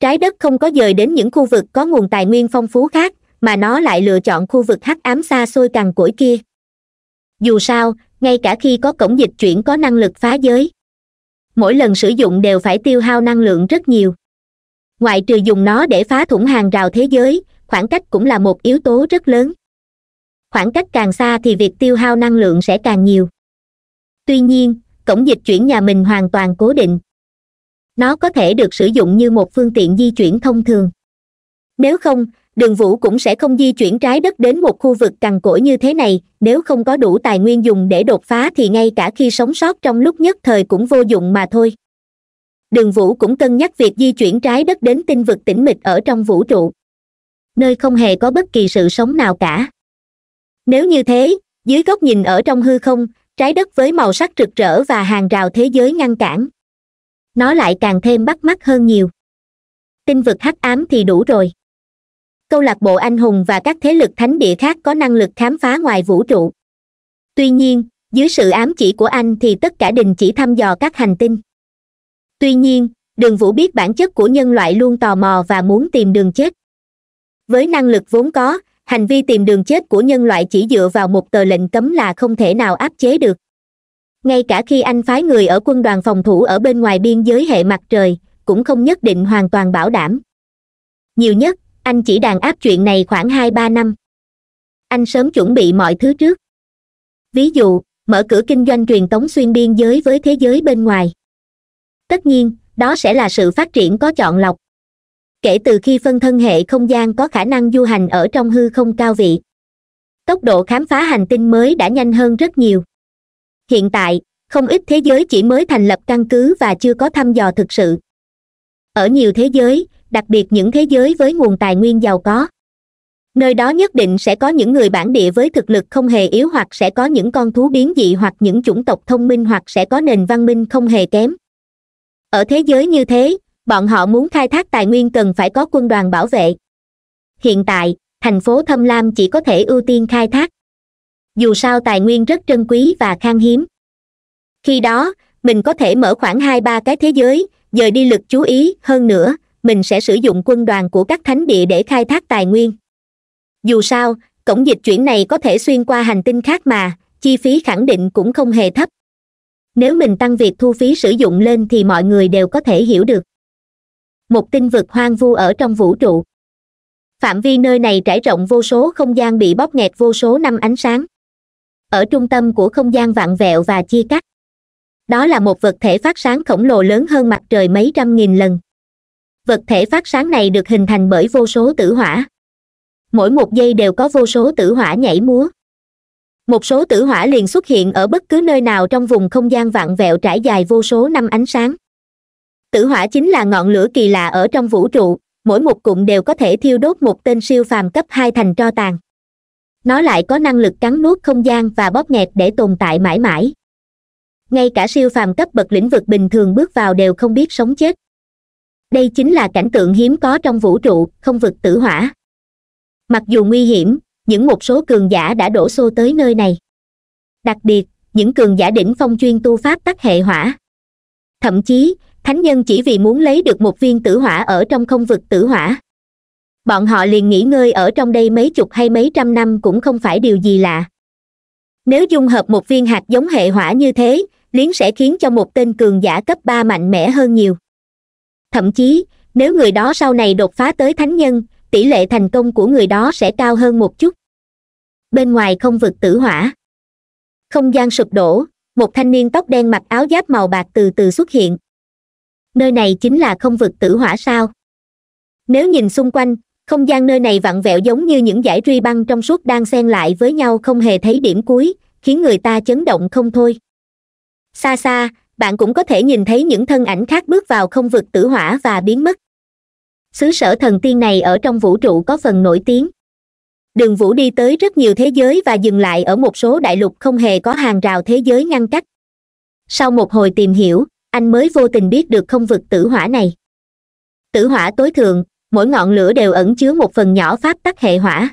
trái đất không có dời đến những khu vực có nguồn tài nguyên phong phú khác mà nó lại lựa chọn khu vực hắc ám xa xôi cằn cỗi kia dù sao ngay cả khi có cổng dịch chuyển có năng lực phá giới mỗi lần sử dụng đều phải tiêu hao năng lượng rất nhiều ngoại trừ dùng nó để phá thủng hàng rào thế giới khoảng cách cũng là một yếu tố rất lớn khoảng cách càng xa thì việc tiêu hao năng lượng sẽ càng nhiều tuy nhiên cổng dịch chuyển nhà mình hoàn toàn cố định nó có thể được sử dụng như một phương tiện di chuyển thông thường nếu không đường vũ cũng sẽ không di chuyển trái đất đến một khu vực cằn cỗi như thế này nếu không có đủ tài nguyên dùng để đột phá thì ngay cả khi sống sót trong lúc nhất thời cũng vô dụng mà thôi đường vũ cũng cân nhắc việc di chuyển trái đất đến tinh vực tĩnh mịch ở trong vũ trụ nơi không hề có bất kỳ sự sống nào cả nếu như thế dưới góc nhìn ở trong hư không trái đất với màu sắc rực rỡ và hàng rào thế giới ngăn cản nó lại càng thêm bắt mắt hơn nhiều tinh vực hắc ám thì đủ rồi câu lạc bộ anh hùng và các thế lực thánh địa khác có năng lực khám phá ngoài vũ trụ tuy nhiên dưới sự ám chỉ của anh thì tất cả đình chỉ thăm dò các hành tinh tuy nhiên đường vũ biết bản chất của nhân loại luôn tò mò và muốn tìm đường chết với năng lực vốn có hành vi tìm đường chết của nhân loại chỉ dựa vào một tờ lệnh cấm là không thể nào áp chế được ngay cả khi anh phái người ở quân đoàn phòng thủ ở bên ngoài biên giới hệ mặt trời cũng không nhất định hoàn toàn bảo đảm nhiều nhất anh chỉ đàn áp chuyện này khoảng hai ba năm anh sớm chuẩn bị mọi thứ trước ví dụ mở cửa kinh doanh truyền tống xuyên biên giới với thế giới bên ngoài tất nhiên đó sẽ là sự phát triển có chọn lọc kể từ khi phân thân hệ không gian có khả năng du hành ở trong hư không cao vị tốc độ khám phá hành tinh mới đã nhanh hơn rất nhiều hiện tại không ít thế giới chỉ mới thành lập căn cứ và chưa có thăm dò thực sự ở nhiều thế giới đặc biệt những thế giới với nguồn tài nguyên giàu có nơi đó nhất định sẽ có những người bản địa với thực lực không hề yếu hoặc sẽ có những con thú biến dị hoặc những chủng tộc thông minh hoặc sẽ có nền văn minh không hề kém ở thế giới như thế bọn họ muốn khai thác tài nguyên cần phải có quân đoàn bảo vệ hiện tại thành phố thâm lam chỉ có thể ưu tiên khai thác dù sao tài nguyên rất trân quý và khan hiếm khi đó mình có thể mở khoảng hai ba cái thế giới dời đi lực chú ý hơn nữa mình sẽ sử dụng quân đoàn của các thánh địa để khai thác tài nguyên dù sao cổng dịch chuyển này có thể xuyên qua hành tinh khác mà chi phí khẳng định cũng không hề thấp nếu mình tăng việc thu phí sử dụng lên thì mọi người đều có thể hiểu được một tinh vực hoang vu ở trong vũ trụ phạm vi nơi này trải rộng vô số không gian bị bóp nghẹt vô số năm ánh sáng ở trung tâm của không gian vạn vẹo và chia cắt đó là một vật thể phát sáng khổng lồ lớn hơn mặt trời mấy trăm nghìn lần vật thể phát sáng này được hình thành bởi vô số tử hỏa mỗi một giây đều có vô số tử hỏa nhảy múa một số tử hỏa liền xuất hiện ở bất cứ nơi nào trong vùng không gian vạn vẹo trải dài vô số năm ánh sáng tử hỏa chính là ngọn lửa kỳ lạ ở trong vũ trụ mỗi một cụm đều có thể thiêu đốt một tên siêu phàm cấp hai thành tro tàn nó lại có năng lực cắn nuốt không gian và bóp nghẹt để tồn tại mãi mãi ngay cả siêu phàm cấp bậc lĩnh vực bình thường bước vào đều không biết sống chết đây chính là cảnh tượng hiếm có trong vũ trụ không vực tử hỏa mặc dù nguy hiểm những một số cường giả đã đổ xô tới nơi này đặc biệt những cường giả đỉnh phong chuyên tu pháp tắc hệ hỏa thậm chí thánh nhân chỉ vì muốn lấy được một viên tử hỏa ở trong không vực tử hỏa bọn họ liền nghỉ ngơi ở trong đây mấy chục hay mấy trăm năm cũng không phải điều gì lạ nếu dung hợp một viên hạt giống hệ hỏa như thế liến sẽ khiến cho một tên cường giả cấp ba mạnh mẽ hơn nhiều thậm chí nếu người đó sau này đột phá tới thánh nhân tỷ lệ thành công của người đó sẽ cao hơn một chút bên ngoài không vực tử hỏa không gian sụp đổ một thanh niên tóc đen mặc áo giáp màu bạc từ từ xuất hiện nơi này chính là không vực tử hỏa sao nếu nhìn xung quanh không gian nơi này vặn vẹo giống như những dải truy băng trong suốt đang xen lại với nhau không hề thấy điểm cuối khiến người ta chấn động không thôi xa xa bạn cũng có thể nhìn thấy những thân ảnh khác bước vào không vực tử hỏa và biến mất xứ sở thần tiên này ở trong vũ trụ có phần nổi tiếng đường vũ đi tới rất nhiều thế giới và dừng lại ở một số đại lục không hề có hàng rào thế giới ngăn cách sau một hồi tìm hiểu anh mới vô tình biết được không vực tử hỏa này tử hỏa tối thượng mỗi ngọn lửa đều ẩn chứa một phần nhỏ pháp tắc hệ hỏa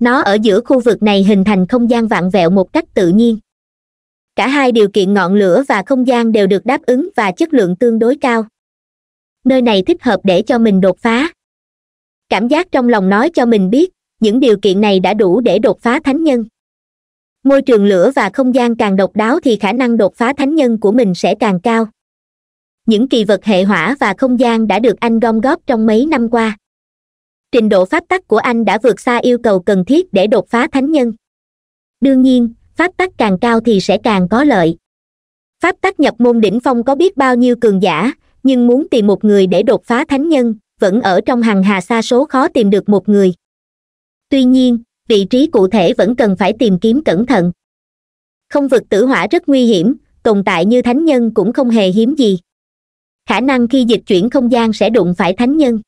nó ở giữa khu vực này hình thành không gian vạn vẹo một cách tự nhiên cả hai điều kiện ngọn lửa và không gian đều được đáp ứng và chất lượng tương đối cao nơi này thích hợp để cho mình đột phá cảm giác trong lòng nói cho mình biết những điều kiện này đã đủ để đột phá thánh nhân môi trường lửa và không gian càng độc đáo thì khả năng đột phá thánh nhân của mình sẽ càng cao những kỳ vật hệ hỏa và không gian đã được anh gom góp trong mấy năm qua trình độ pháp tắc của anh đã vượt xa yêu cầu cần thiết để đột phá thánh nhân đương nhiên pháp tắc càng cao thì sẽ càng có lợi pháp tắc nhập môn đỉnh phong có biết bao nhiêu cường giả nhưng muốn tìm một người để đột phá thánh nhân vẫn ở trong hàng hà xa số khó tìm được một người tuy nhiên vị trí cụ thể vẫn cần phải tìm kiếm cẩn thận không vực tử hỏa rất nguy hiểm tồn tại như thánh nhân cũng không hề hiếm gì khả năng khi dịch chuyển không gian sẽ đụng phải thánh nhân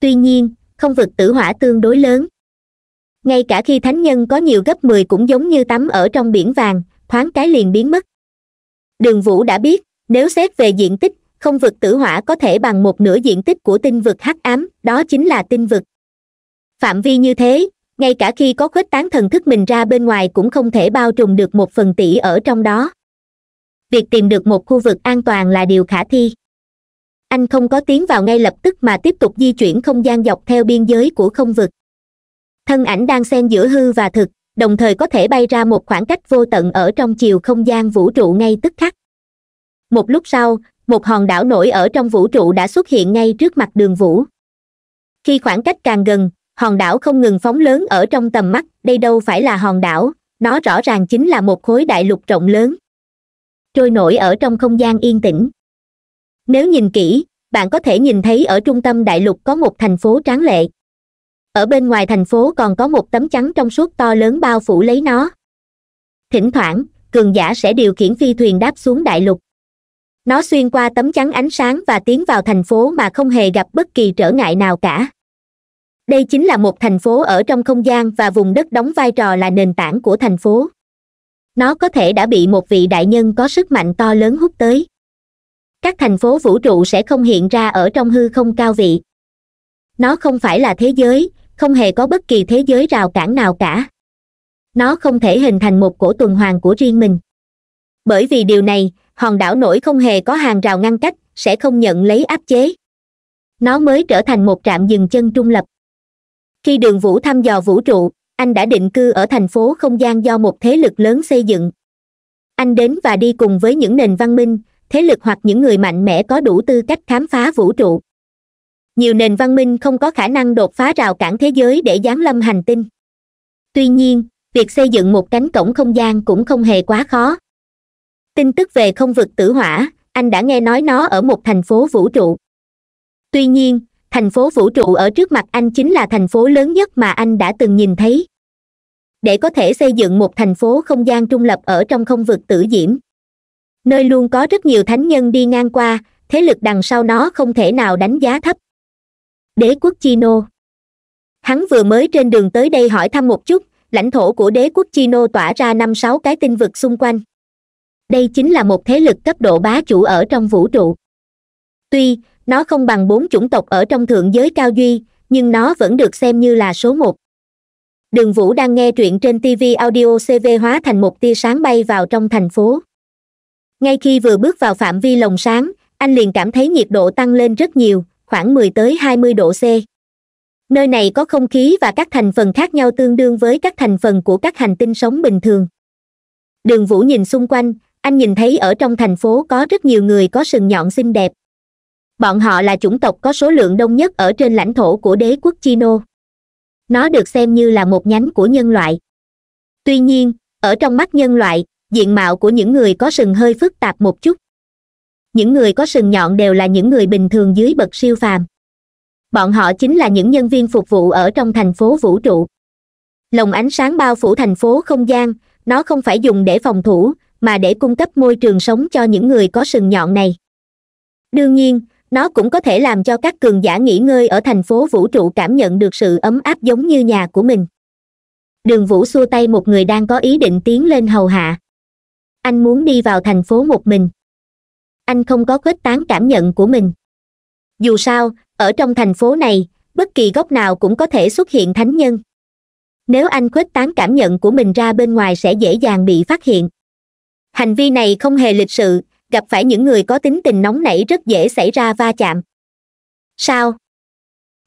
tuy nhiên không vực tử hỏa tương đối lớn ngay cả khi thánh nhân có nhiều gấp mười cũng giống như tắm ở trong biển vàng thoáng cái liền biến mất đường vũ đã biết nếu xét về diện tích không vực tử hỏa có thể bằng một nửa diện tích của tinh vực hắc ám đó chính là tinh vực phạm vi như thế ngay cả khi có khuếch tán thần thức mình ra bên ngoài cũng không thể bao trùm được một phần tỷ ở trong đó việc tìm được một khu vực an toàn là điều khả thi anh không có tiến vào ngay lập tức mà tiếp tục di chuyển không gian dọc theo biên giới của không vực thân ảnh đang xen giữa hư và thực đồng thời có thể bay ra một khoảng cách vô tận ở trong chiều không gian vũ trụ ngay tức khắc một lúc sau một hòn đảo nổi ở trong vũ trụ đã xuất hiện ngay trước mặt đường vũ khi khoảng cách càng gần hòn đảo không ngừng phóng lớn ở trong tầm mắt đây đâu phải là hòn đảo nó rõ ràng chính là một khối đại lục rộng lớn trôi nổi ở trong không gian yên tĩnh nếu nhìn kỹ bạn có thể nhìn thấy ở trung tâm đại lục có một thành phố tráng lệ ở bên ngoài thành phố còn có một tấm chắn trong suốt to lớn bao phủ lấy nó thỉnh thoảng cường giả sẽ điều khiển phi thuyền đáp xuống đại lục nó xuyên qua tấm chắn ánh sáng và tiến vào thành phố mà không hề gặp bất kỳ trở ngại nào cả đây chính là một thành phố ở trong không gian và vùng đất đóng vai trò là nền tảng của thành phố nó có thể đã bị một vị đại nhân có sức mạnh to lớn hút tới các thành phố vũ trụ sẽ không hiện ra ở trong hư không cao vị nó không phải là thế giới không hề có bất kỳ thế giới rào cản nào cả nó không thể hình thành một cổ tuần hoàn của riêng mình bởi vì điều này hòn đảo nổi không hề có hàng rào ngăn cách sẽ không nhận lấy áp chế nó mới trở thành một trạm dừng chân trung lập khi đường vũ thăm dò vũ trụ anh đã định cư ở thành phố không gian do một thế lực lớn xây dựng anh đến và đi cùng với những nền văn minh thế lực hoặc những người mạnh mẽ có đủ tư cách khám phá vũ trụ nhiều nền văn minh không có khả năng đột phá rào cản thế giới để giáng lâm hành tinh tuy nhiên việc xây dựng một cánh cổng không gian cũng không hề quá khó tin tức về không vực tử hỏa anh đã nghe nói nó ở một thành phố vũ trụ tuy nhiên thành phố vũ trụ ở trước mặt anh chính là thành phố lớn nhất mà anh đã từng nhìn thấy để có thể xây dựng một thành phố không gian trung lập ở trong không vực tử diễm nơi luôn có rất nhiều thánh nhân đi ngang qua thế lực đằng sau nó không thể nào đánh giá thấp đế quốc chino hắn vừa mới trên đường tới đây hỏi thăm một chút lãnh thổ của đế quốc chino tỏa ra năm sáu cái tinh vực xung quanh đây chính là một thế lực cấp độ bá chủ ở trong vũ trụ tuy nó không bằng bốn chủng tộc ở trong thượng giới cao duy nhưng nó vẫn được xem như là số một đường vũ đang nghe truyện trên tv audio cv hóa thành một tia sáng bay vào trong thành phố ngay khi vừa bước vào phạm vi lồng sáng anh liền cảm thấy nhiệt độ tăng lên rất nhiều khoảng 10 tới 20 độ c nơi này có không khí và các thành phần khác nhau tương đương với các thành phần của các hành tinh sống bình thường đường vũ nhìn xung quanh anh nhìn thấy ở trong thành phố có rất nhiều người có sừng nhọn xinh đẹp bọn họ là chủng tộc có số lượng đông nhất ở trên lãnh thổ của đế quốc chino nó được xem như là một nhánh của nhân loại tuy nhiên ở trong mắt nhân loại diện mạo của những người có sừng hơi phức tạp một chút những người có sừng nhọn đều là những người bình thường dưới bậc siêu phàm bọn họ chính là những nhân viên phục vụ ở trong thành phố vũ trụ lồng ánh sáng bao phủ thành phố không gian nó không phải dùng để phòng thủ mà để cung cấp môi trường sống cho những người có sừng nhọn này đương nhiên nó cũng có thể làm cho các cường giả nghỉ ngơi ở thành phố vũ trụ cảm nhận được sự ấm áp giống như nhà của mình đường vũ xua tay một người đang có ý định tiến lên hầu hạ anh muốn đi vào thành phố một mình anh không có khuếch tán cảm nhận của mình dù sao ở trong thành phố này bất kỳ góc nào cũng có thể xuất hiện thánh nhân nếu anh khuếch tán cảm nhận của mình ra bên ngoài sẽ dễ dàng bị phát hiện hành vi này không hề lịch sự gặp phải những người có tính tình nóng nảy rất dễ xảy ra va chạm sao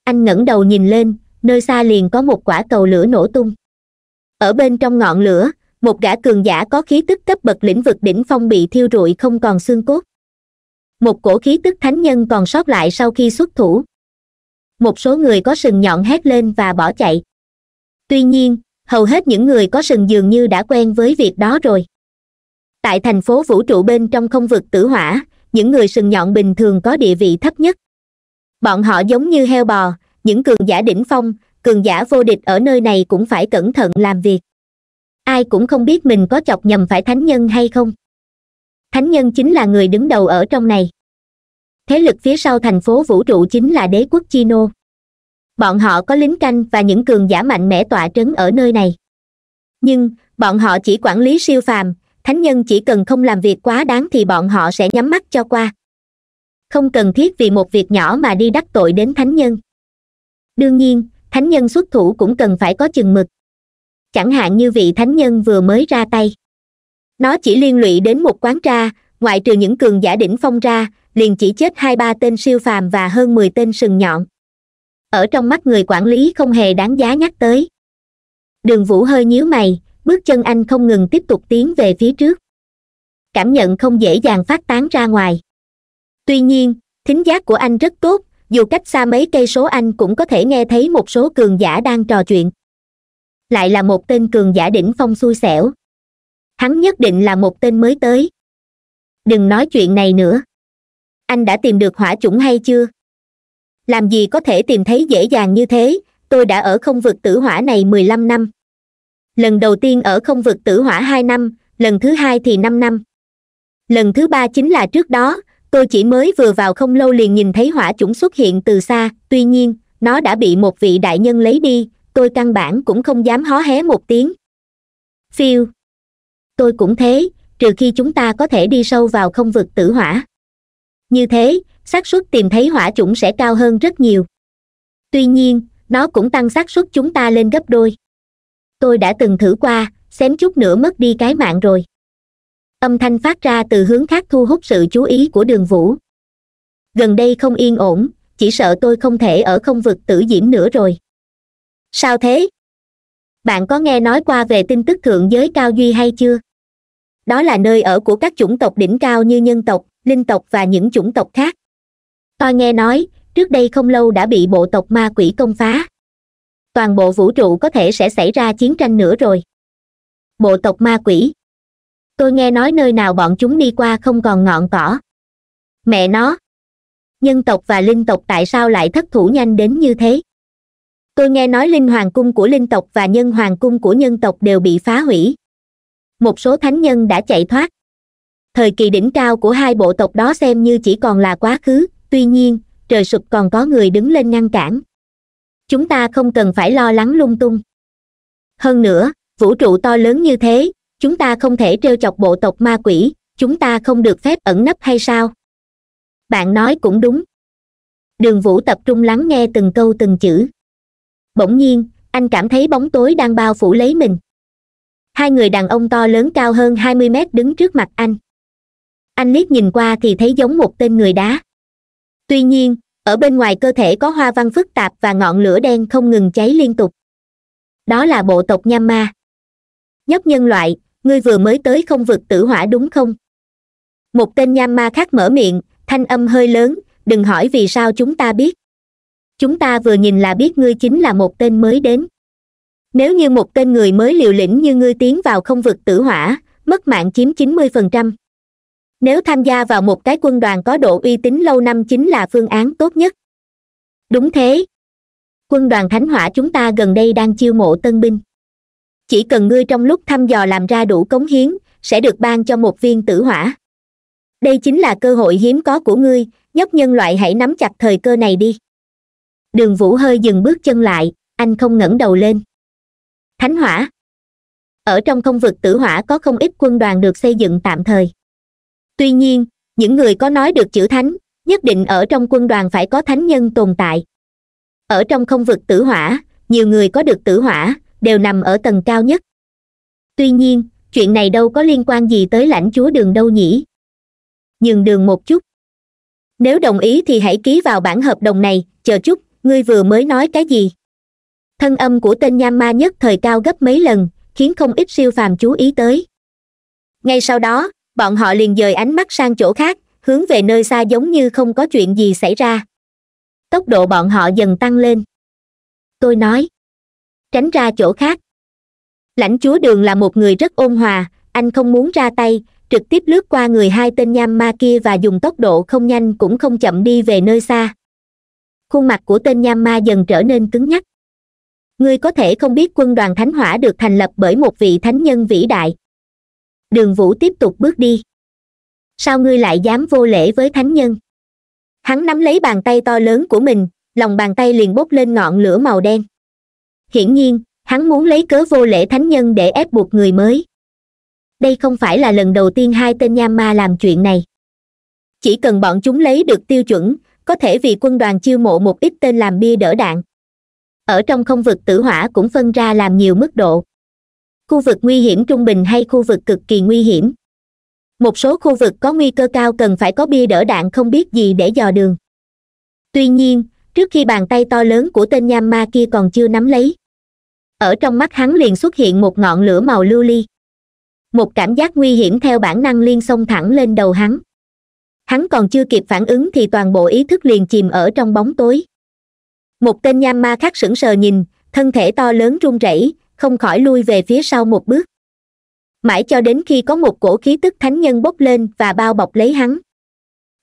anh ngẩng đầu nhìn lên nơi xa liền có một quả cầu lửa nổ tung ở bên trong ngọn lửa một gã cường giả có khí tức cấp bậc lĩnh vực đỉnh phong bị thiêu rụi không còn xương cốt một cổ khí tức thánh nhân còn sót lại sau khi xuất thủ một số người có sừng nhọn hét lên và bỏ chạy tuy nhiên hầu hết những người có sừng dường như đã quen với việc đó rồi tại thành phố vũ trụ bên trong không vực tử hỏa những người sừng nhọn bình thường có địa vị thấp nhất bọn họ giống như heo bò những cường giả đỉnh phong cường giả vô địch ở nơi này cũng phải cẩn thận làm việc ai cũng không biết mình có chọc nhầm phải thánh nhân hay không thánh nhân chính là người đứng đầu ở trong này thế lực phía sau thành phố vũ trụ chính là đế quốc chino bọn họ có lính canh và những cường giả mạnh mẽ tọa trấn ở nơi này nhưng bọn họ chỉ quản lý siêu phàm thánh nhân chỉ cần không làm việc quá đáng thì bọn họ sẽ nhắm mắt cho qua không cần thiết vì một việc nhỏ mà đi đắc tội đến thánh nhân đương nhiên thánh nhân xuất thủ cũng cần phải có chừng mực chẳng hạn như vị thánh nhân vừa mới ra tay nó chỉ liên lụy đến một quán tra ngoại trừ những cường giả đỉnh phong ra liền chỉ chết hai ba tên siêu phàm và hơn mười tên sừng nhọn ở trong mắt người quản lý không hề đáng giá nhắc tới đường vũ hơi nhíu mày bước chân anh không ngừng tiếp tục tiến về phía trước cảm nhận không dễ dàng phát tán ra ngoài tuy nhiên thính giác của anh rất tốt dù cách xa mấy cây số anh cũng có thể nghe thấy một số cường giả đang trò chuyện lại là một tên cường giả đỉnh phong xui xẻo hắn nhất định là một tên mới tới đừng nói chuyện này nữa anh đã tìm được hỏa chủng hay chưa làm gì có thể tìm thấy dễ dàng như thế tôi đã ở không vực tử hỏa này mười lăm năm lần đầu tiên ở không vực tử hỏa hai năm lần thứ hai thì năm năm lần thứ ba chính là trước đó tôi chỉ mới vừa vào không lâu liền nhìn thấy hỏa chủng xuất hiện từ xa tuy nhiên nó đã bị một vị đại nhân lấy đi tôi căn bản cũng không dám hó hé một tiếng phiêu tôi cũng thế trừ khi chúng ta có thể đi sâu vào không vực tử hỏa như thế xác suất tìm thấy hỏa chủng sẽ cao hơn rất nhiều tuy nhiên nó cũng tăng xác suất chúng ta lên gấp đôi tôi đã từng thử qua xém chút nữa mất đi cái mạng rồi âm thanh phát ra từ hướng khác thu hút sự chú ý của đường vũ gần đây không yên ổn chỉ sợ tôi không thể ở không vực tử diễm nữa rồi sao thế bạn có nghe nói qua về tin tức thượng giới cao duy hay chưa đó là nơi ở của các chủng tộc đỉnh cao như nhân tộc linh tộc và những chủng tộc khác tôi nghe nói trước đây không lâu đã bị bộ tộc ma quỷ công phá toàn bộ vũ trụ có thể sẽ xảy ra chiến tranh nữa rồi bộ tộc ma quỷ tôi nghe nói nơi nào bọn chúng đi qua không còn ngọn cỏ mẹ nó nhân tộc và linh tộc tại sao lại thất thủ nhanh đến như thế tôi nghe nói linh hoàng cung của linh tộc và nhân hoàng cung của nhân tộc đều bị phá hủy một số thánh nhân đã chạy thoát thời kỳ đỉnh cao của hai bộ tộc đó xem như chỉ còn là quá khứ tuy nhiên trời sụp còn có người đứng lên ngăn cản chúng ta không cần phải lo lắng lung tung hơn nữa vũ trụ to lớn như thế chúng ta không thể t chọc bộ tộc ma quỷ chúng ta không được phép ẩn nấp hay sao bạn nói cũng đúng đường vũ tập trung lắng nghe từng câu từng chữ bỗng nhiên anh cảm thấy bóng tối đang bao phủ lấy mình hai người đàn ông to lớn cao hơn hai mươi mét đứng trước mặt anh anh liếc nhìn qua thì thấy giống một tên người đá tuy nhiên ở bên ngoài cơ thể có hoa văn phức tạp và ngọn lửa đen không ngừng cháy liên tục đó là bộ tộc nham ma nhóc nhân loại ngươi vừa mới tới không vực tử hỏa đúng không một tên nham ma khác mở miệng thanh âm hơi lớn đừng hỏi vì sao chúng ta biết chúng ta vừa nhìn là biết ngươi chính là một tên mới đến nếu như một tên người mới liều lĩnh như ngươi tiến vào không vực tử hỏa mất mạng chiếm chín mươi phần trăm nếu tham gia vào một cái quân đoàn có độ uy tín lâu năm chính là phương án tốt nhất đúng thế quân đoàn thánh hỏa chúng ta gần đây đang chiêu mộ tân binh chỉ cần ngươi trong lúc thăm dò làm ra đủ cống hiến sẽ được ban cho một viên tử hỏa đây chính là cơ hội hiếm có của ngươi nhóc nhân loại hãy nắm chặt thời cơ này đi đường vũ hơi dừng bước chân lại anh không ngẩng đầu lên thánh hỏa ở trong không vực tử hỏa có không ít quân đoàn được xây dựng tạm thời tuy nhiên những người có nói được chữ thánh nhất định ở trong quân đoàn phải có thánh nhân tồn tại ở trong không vực tử hỏa nhiều người có được tử hỏa đều nằm ở tầng cao nhất tuy nhiên chuyện này đâu có liên quan gì tới lãnh chúa đường đâu nhỉ nhường đường một chút nếu đồng ý thì hãy ký vào bản hợp đồng này chờ chút ngươi vừa mới nói cái gì thân âm của tên nham ma nhất thời cao gấp mấy lần khiến không ít siêu phàm chú ý tới ngay sau đó bọn họ liền dời ánh mắt sang chỗ khác hướng về nơi xa giống như không có chuyện gì xảy ra tốc độ bọn họ dần tăng lên tôi nói tránh ra chỗ khác lãnh chúa đường là một người rất ôn hòa anh không muốn ra tay trực tiếp lướt qua người hai tên nham ma kia và dùng tốc độ không nhanh cũng không chậm đi về nơi xa khuôn mặt của tên nham ma dần trở nên cứng nhắc ngươi có thể không biết quân đoàn thánh hỏa được thành lập bởi một vị thánh nhân vĩ đại đường vũ tiếp tục bước đi sao ngươi lại dám vô lễ với thánh nhân hắn nắm lấy bàn tay to lớn của mình lòng bàn tay liền bốc lên ngọn lửa màu đen hiển nhiên hắn muốn lấy cớ vô lễ thánh nhân để ép buộc người mới đây không phải là lần đầu tiên hai tên nham ma làm chuyện này chỉ cần bọn chúng lấy được tiêu chuẩn có thể vì quân đoàn chiêu mộ một ít tên làm bia đỡ đạn ở trong không vực tử hỏa cũng phân ra làm nhiều mức độ khu vực nguy hiểm trung bình hay khu vực cực kỳ nguy hiểm một số khu vực có nguy cơ cao cần phải có bia đỡ đạn không biết gì để dò đường tuy nhiên trước khi bàn tay to lớn của tên nham ma kia còn chưa nắm lấy ở trong mắt hắn liền xuất hiện một ngọn lửa màu lưu ly một cảm giác nguy hiểm theo bản năng liên xông thẳng lên đầu hắn hắn còn chưa kịp phản ứng thì toàn bộ ý thức liền chìm ở trong bóng tối một tên nham ma khác sững sờ nhìn thân thể to lớn run rẩy không khỏi lui về phía sau một bước mãi cho đến khi có một cổ khí tức thánh nhân bốc lên và bao bọc lấy hắn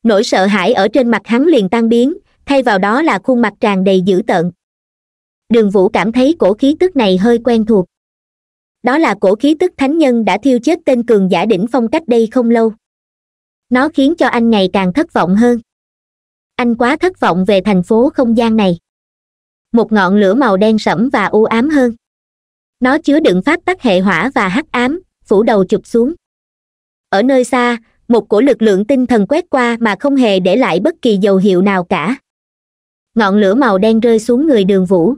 nỗi sợ hãi ở trên mặt hắn liền tan biến thay vào đó là khuôn mặt tràn đầy dữ tợn đường vũ cảm thấy cổ khí tức này hơi quen thuộc đó là cổ khí tức thánh nhân đã thiêu chết tên cường giả đỉnh phong cách đây không lâu nó khiến cho anh ngày càng thất vọng hơn anh quá thất vọng về thành phố không gian này một ngọn lửa màu đen sẫm và u ám hơn nó chứa đựng pháp tắc hệ hỏa và hắc ám phủ đầu chụp xuống ở nơi xa một cổ lực lượng tinh thần quét qua mà không hề để lại bất kỳ dấu hiệu nào cả ngọn lửa màu đen rơi xuống người đường vũ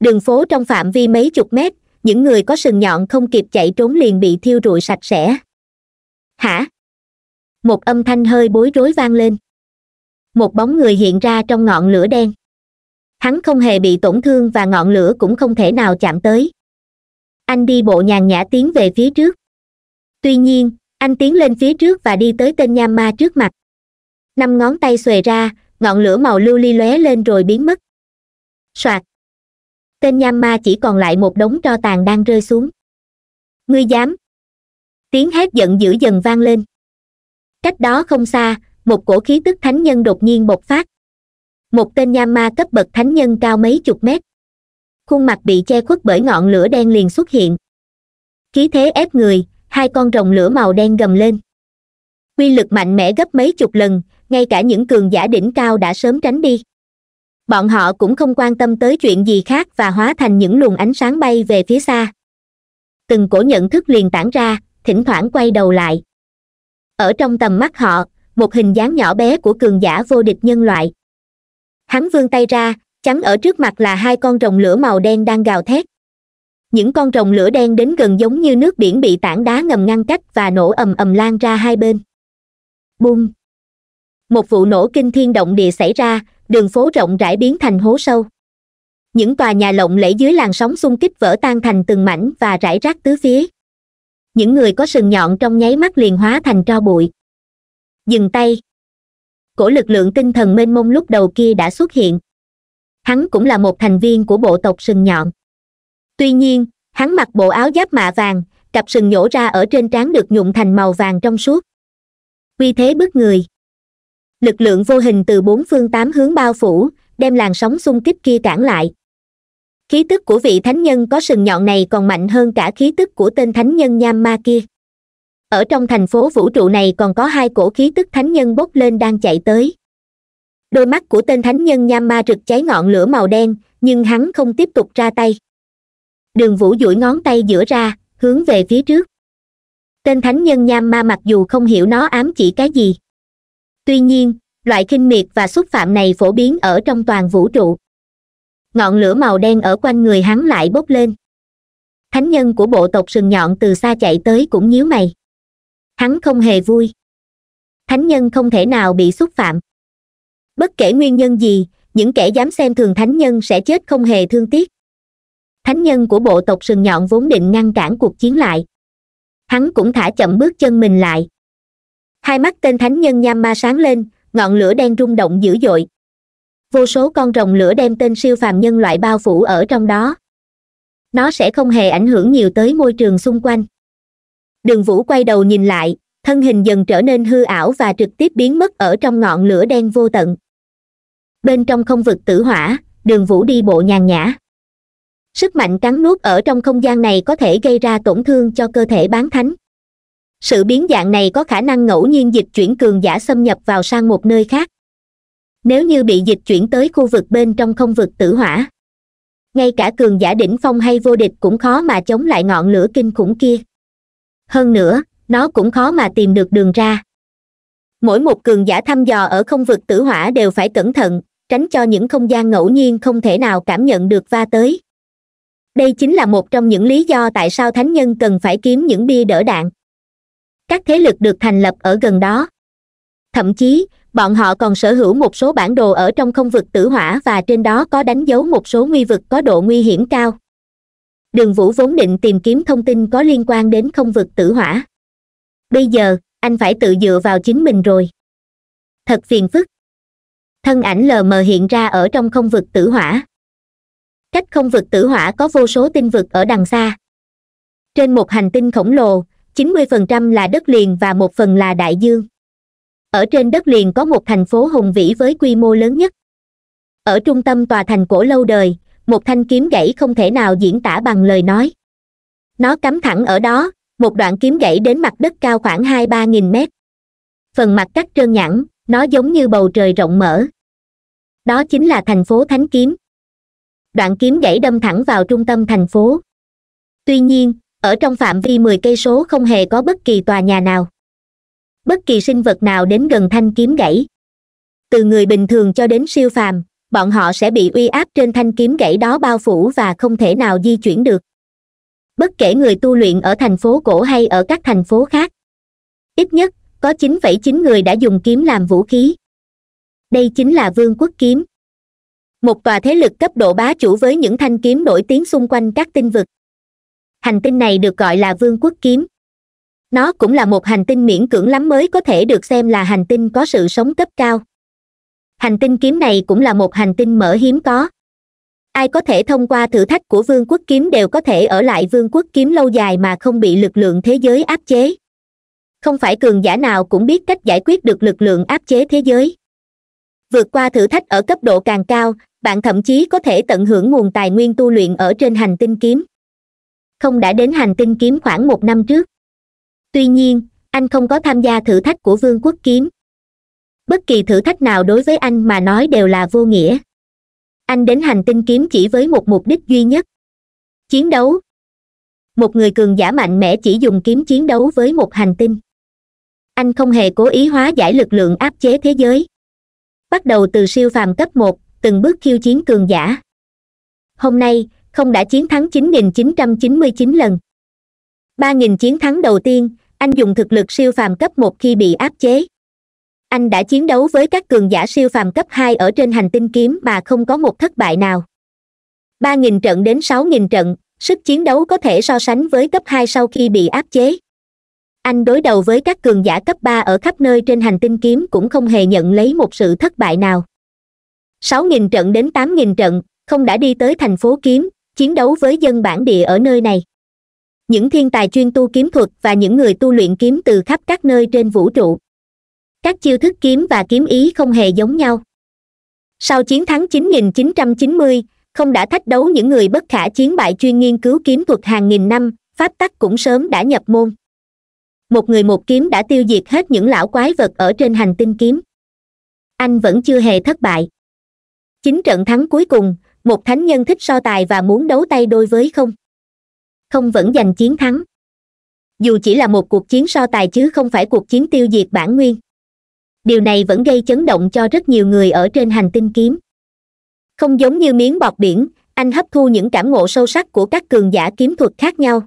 đường phố trong phạm vi mấy chục mét những người có sừng nhọn không kịp chạy trốn liền bị thiêu rụi sạch sẽ hả một âm thanh hơi bối rối vang lên một bóng người hiện ra trong ngọn lửa đen hắn không hề bị tổn thương và ngọn lửa cũng không thể nào chạm tới anh đi bộ nhàn nhã tiến về phía trước tuy nhiên anh tiến lên phía trước và đi tới tên nham ma trước mặt năm ngón tay xuề ra ngọn lửa màu lưu ly lóe lên rồi biến mất soạt tên nham ma chỉ còn lại một đống tro tàn đang rơi xuống ngươi dám tiếng hét giận dữ dần vang lên cách đó không xa một cổ khí tức thánh nhân đột nhiên bộc phát một tên nham ma cấp bậc thánh nhân cao mấy chục mét khuôn mặt bị che khuất bởi ngọn lửa đen liền xuất hiện khí thế ép người hai con rồng lửa màu đen gầm lên quy lực mạnh mẽ gấp mấy chục lần ngay cả những cường giả đỉnh cao đã sớm tránh đi bọn họ cũng không quan tâm tới chuyện gì khác và hóa thành những luồng ánh sáng bay về phía xa từng cổ nhận thức liền tản ra thỉnh thoảng quay đầu lại ở trong tầm mắt họ một hình dáng nhỏ bé của cường giả vô địch nhân loại hắn vươn tay ra chắn ở trước mặt là hai con rồng lửa màu đen đang gào thét những con rồng lửa đen đến gần giống như nước biển bị tảng đá ngầm ngăn cách và nổ ầm ầm lan ra hai bên bung một vụ nổ kinh thiên động địa xảy ra đường phố rộng rãi biến thành hố sâu những tòa nhà lộng lẫy dưới làn sóng xung kích vỡ tan thành từng mảnh và rải rác tứ phía những người có sừng nhọn trong nháy mắt liền hóa thành tro bụi dừng tay cổ lực lượng tinh thần mênh mông lúc đầu kia đã xuất hiện hắn cũng là một thành viên của bộ tộc sừng nhọn tuy nhiên hắn mặc bộ áo giáp mạ vàng cặp sừng nhổ ra ở trên trán được nhuộm thành màu vàng trong suốt uy thế bức người lực lượng vô hình từ bốn phương tám hướng bao phủ đem làn sóng xung kích kia cản lại khí tức của vị thánh nhân có sừng nhọn này còn mạnh hơn cả khí tức của tên thánh nhân nham ma kia ở trong thành phố vũ trụ này còn có hai cổ khí tức thánh nhân bốc lên đang chạy tới đôi mắt của tên thánh nhân nham ma rực cháy ngọn lửa màu đen nhưng hắn không tiếp tục ra tay đường vũ duỗi ngón tay giữa ra hướng về phía trước tên thánh nhân nham ma mặc dù không hiểu nó ám chỉ cái gì tuy nhiên loại khinh miệt và xúc phạm này phổ biến ở trong toàn vũ trụ ngọn lửa màu đen ở quanh người hắn lại bốc lên thánh nhân của bộ tộc sừng nhọn từ xa chạy tới cũng nhíu mày hắn không hề vui thánh nhân không thể nào bị xúc phạm bất kể nguyên nhân gì những kẻ dám xem thường thánh nhân sẽ chết không hề thương tiếc thánh nhân của bộ tộc sừng nhọn vốn định ngăn cản cuộc chiến lại hắn cũng thả chậm bước chân mình lại hai mắt tên thánh nhân nham ma sáng lên ngọn lửa đen rung động dữ dội vô số con rồng lửa đem tên siêu phàm nhân loại bao phủ ở trong đó nó sẽ không hề ảnh hưởng nhiều tới môi trường xung quanh đường vũ quay đầu nhìn lại thân hình dần trở nên hư ảo và trực tiếp biến mất ở trong ngọn lửa đen vô tận bên trong không vực tử hỏa đường vũ đi bộ nhàn nhã sức mạnh cắn nuốt ở trong không gian này có thể gây ra tổn thương cho cơ thể bán thánh sự biến dạng này có khả năng ngẫu nhiên dịch chuyển cường giả xâm nhập vào sang một nơi khác nếu như bị dịch chuyển tới khu vực bên trong không vực tử hỏa ngay cả cường giả đỉnh phong hay vô địch cũng khó mà chống lại ngọn lửa kinh khủng kia hơn nữa nó cũng khó mà tìm được đường ra mỗi một cường giả thăm dò ở không vực tử hỏa đều phải cẩn thận tránh cho những không gian ngẫu nhiên không thể nào cảm nhận được va tới đây chính là một trong những lý do tại sao thánh nhân cần phải kiếm những bia đỡ đạn các thế lực được thành lập ở gần đó thậm chí bọn họ còn sở hữu một số bản đồ ở trong không vực tử hỏa và trên đó có đánh dấu một số nguy vực có độ nguy hiểm cao đường vũ vốn định tìm kiếm thông tin có liên quan đến không vực tử hỏa bây giờ anh phải tự dựa vào chính mình rồi thật phiền phức thân ảnh lờ mờ hiện ra ở trong không vực tử hỏa cách không vực tử hỏa có vô số tinh vực ở đằng xa trên một hành tinh khổng lồ 90% là đất liền và một phần là đại dương ở trên đất liền có một thành phố hùng vĩ với quy mô lớn nhất ở trung tâm tòa thành cổ lâu đời một thanh kiếm gãy không thể nào diễn tả bằng lời nói nó cắm thẳng ở đó một đoạn kiếm gãy đến mặt đất cao khoảng hai ba nghìn mét phần mặt cắt trơn nhẵn nó giống như bầu trời rộng mở đó chính là thành phố thánh kiếm đoạn kiếm gãy đâm thẳng vào trung tâm thành phố tuy nhiên ở trong phạm vi mười cây số không hề có bất kỳ tòa nhà nào bất kỳ sinh vật nào đến gần thanh kiếm gãy từ người bình thường cho đến siêu phàm bọn họ sẽ bị uy áp trên thanh kiếm gãy đó bao phủ và không thể nào di chuyển được bất kể người tu luyện ở thành phố cổ hay ở các thành phố khác ít nhất có 9,9 người đã dùng kiếm làm vũ khí đây chính là vương quốc kiếm một tòa thế lực cấp độ bá chủ với những thanh kiếm nổi tiếng xung quanh các tinh vực hành tinh này được gọi là vương quốc kiếm nó cũng là một hành tinh miễn cưỡng lắm mới có thể được xem là hành tinh có sự sống cấp cao hành tinh kiếm này cũng là một hành tinh mở hiếm có ai có thể thông qua thử thách của vương quốc kiếm đều có thể ở lại vương quốc kiếm lâu dài mà không bị lực lượng thế giới áp chế không phải cường giả nào cũng biết cách giải quyết được lực lượng áp chế thế giới vượt qua thử thách ở cấp độ càng cao bạn thậm chí có thể tận hưởng nguồn tài nguyên tu luyện ở trên hành tinh kiếm không đã đến hành tinh kiếm khoảng một năm trước tuy nhiên anh không có tham gia thử thách của vương quốc kiếm bất kỳ thử thách nào đối với anh mà nói đều là vô nghĩa anh đến hành tinh kiếm chỉ với một mục đích duy nhất chiến đấu một người cường giả mạnh mẽ chỉ dùng kiếm chiến đấu với một hành tinh anh không hề cố ý hóa giải lực lượng áp chế thế giới bắt đầu từ siêu phàm cấp một từng bước khiêu chiến cường giả hôm nay không đã chiến thắng 9.999 lần 3.000 chiến thắng đầu tiên anh dùng thực lực siêu phàm cấp một khi bị áp chế anh đã chiến đấu với các cường giả siêu phàm cấp hai ở trên hành tinh kiếm mà không có một thất bại nào 3.000 trận đến 6.000 trận sức chiến đấu có thể so sánh với cấp hai sau khi bị áp chế anh đối đầu với các cường giả cấp ba ở khắp nơi trên hành tinh kiếm cũng không hề nhận lấy một sự thất bại nào sáu nghìn trận đến tám nghìn trận không đã đi tới thành phố kiếm chiến đấu với dân bản địa ở nơi này những thiên tài chuyên tu kiếm thuật và những người tu luyện kiếm từ khắp các nơi trên vũ trụ các chiêu thức kiếm và kiếm ý không hề giống nhau sau chiến thắng 9990, không đã thách đấu những người bất khả chiến bại chuyên nghiên cứu kiếm thuật hàng nghìn năm pháp tắc cũng sớm đã nhập môn một người một kiếm đã tiêu diệt hết những lão quái vật ở trên hành tinh kiếm anh vẫn chưa hề thất bại chính trận thắng cuối cùng một thánh nhân thích so tài và muốn đấu tay đôi với không không vẫn giành chiến thắng dù chỉ là một cuộc chiến so tài chứ không phải cuộc chiến tiêu diệt bản nguyên điều này vẫn gây chấn động cho rất nhiều người ở trên hành tinh kiếm không giống như miếng bọt biển anh hấp thu những cảm ngộ sâu sắc của các cường giả kiếm thuật khác nhau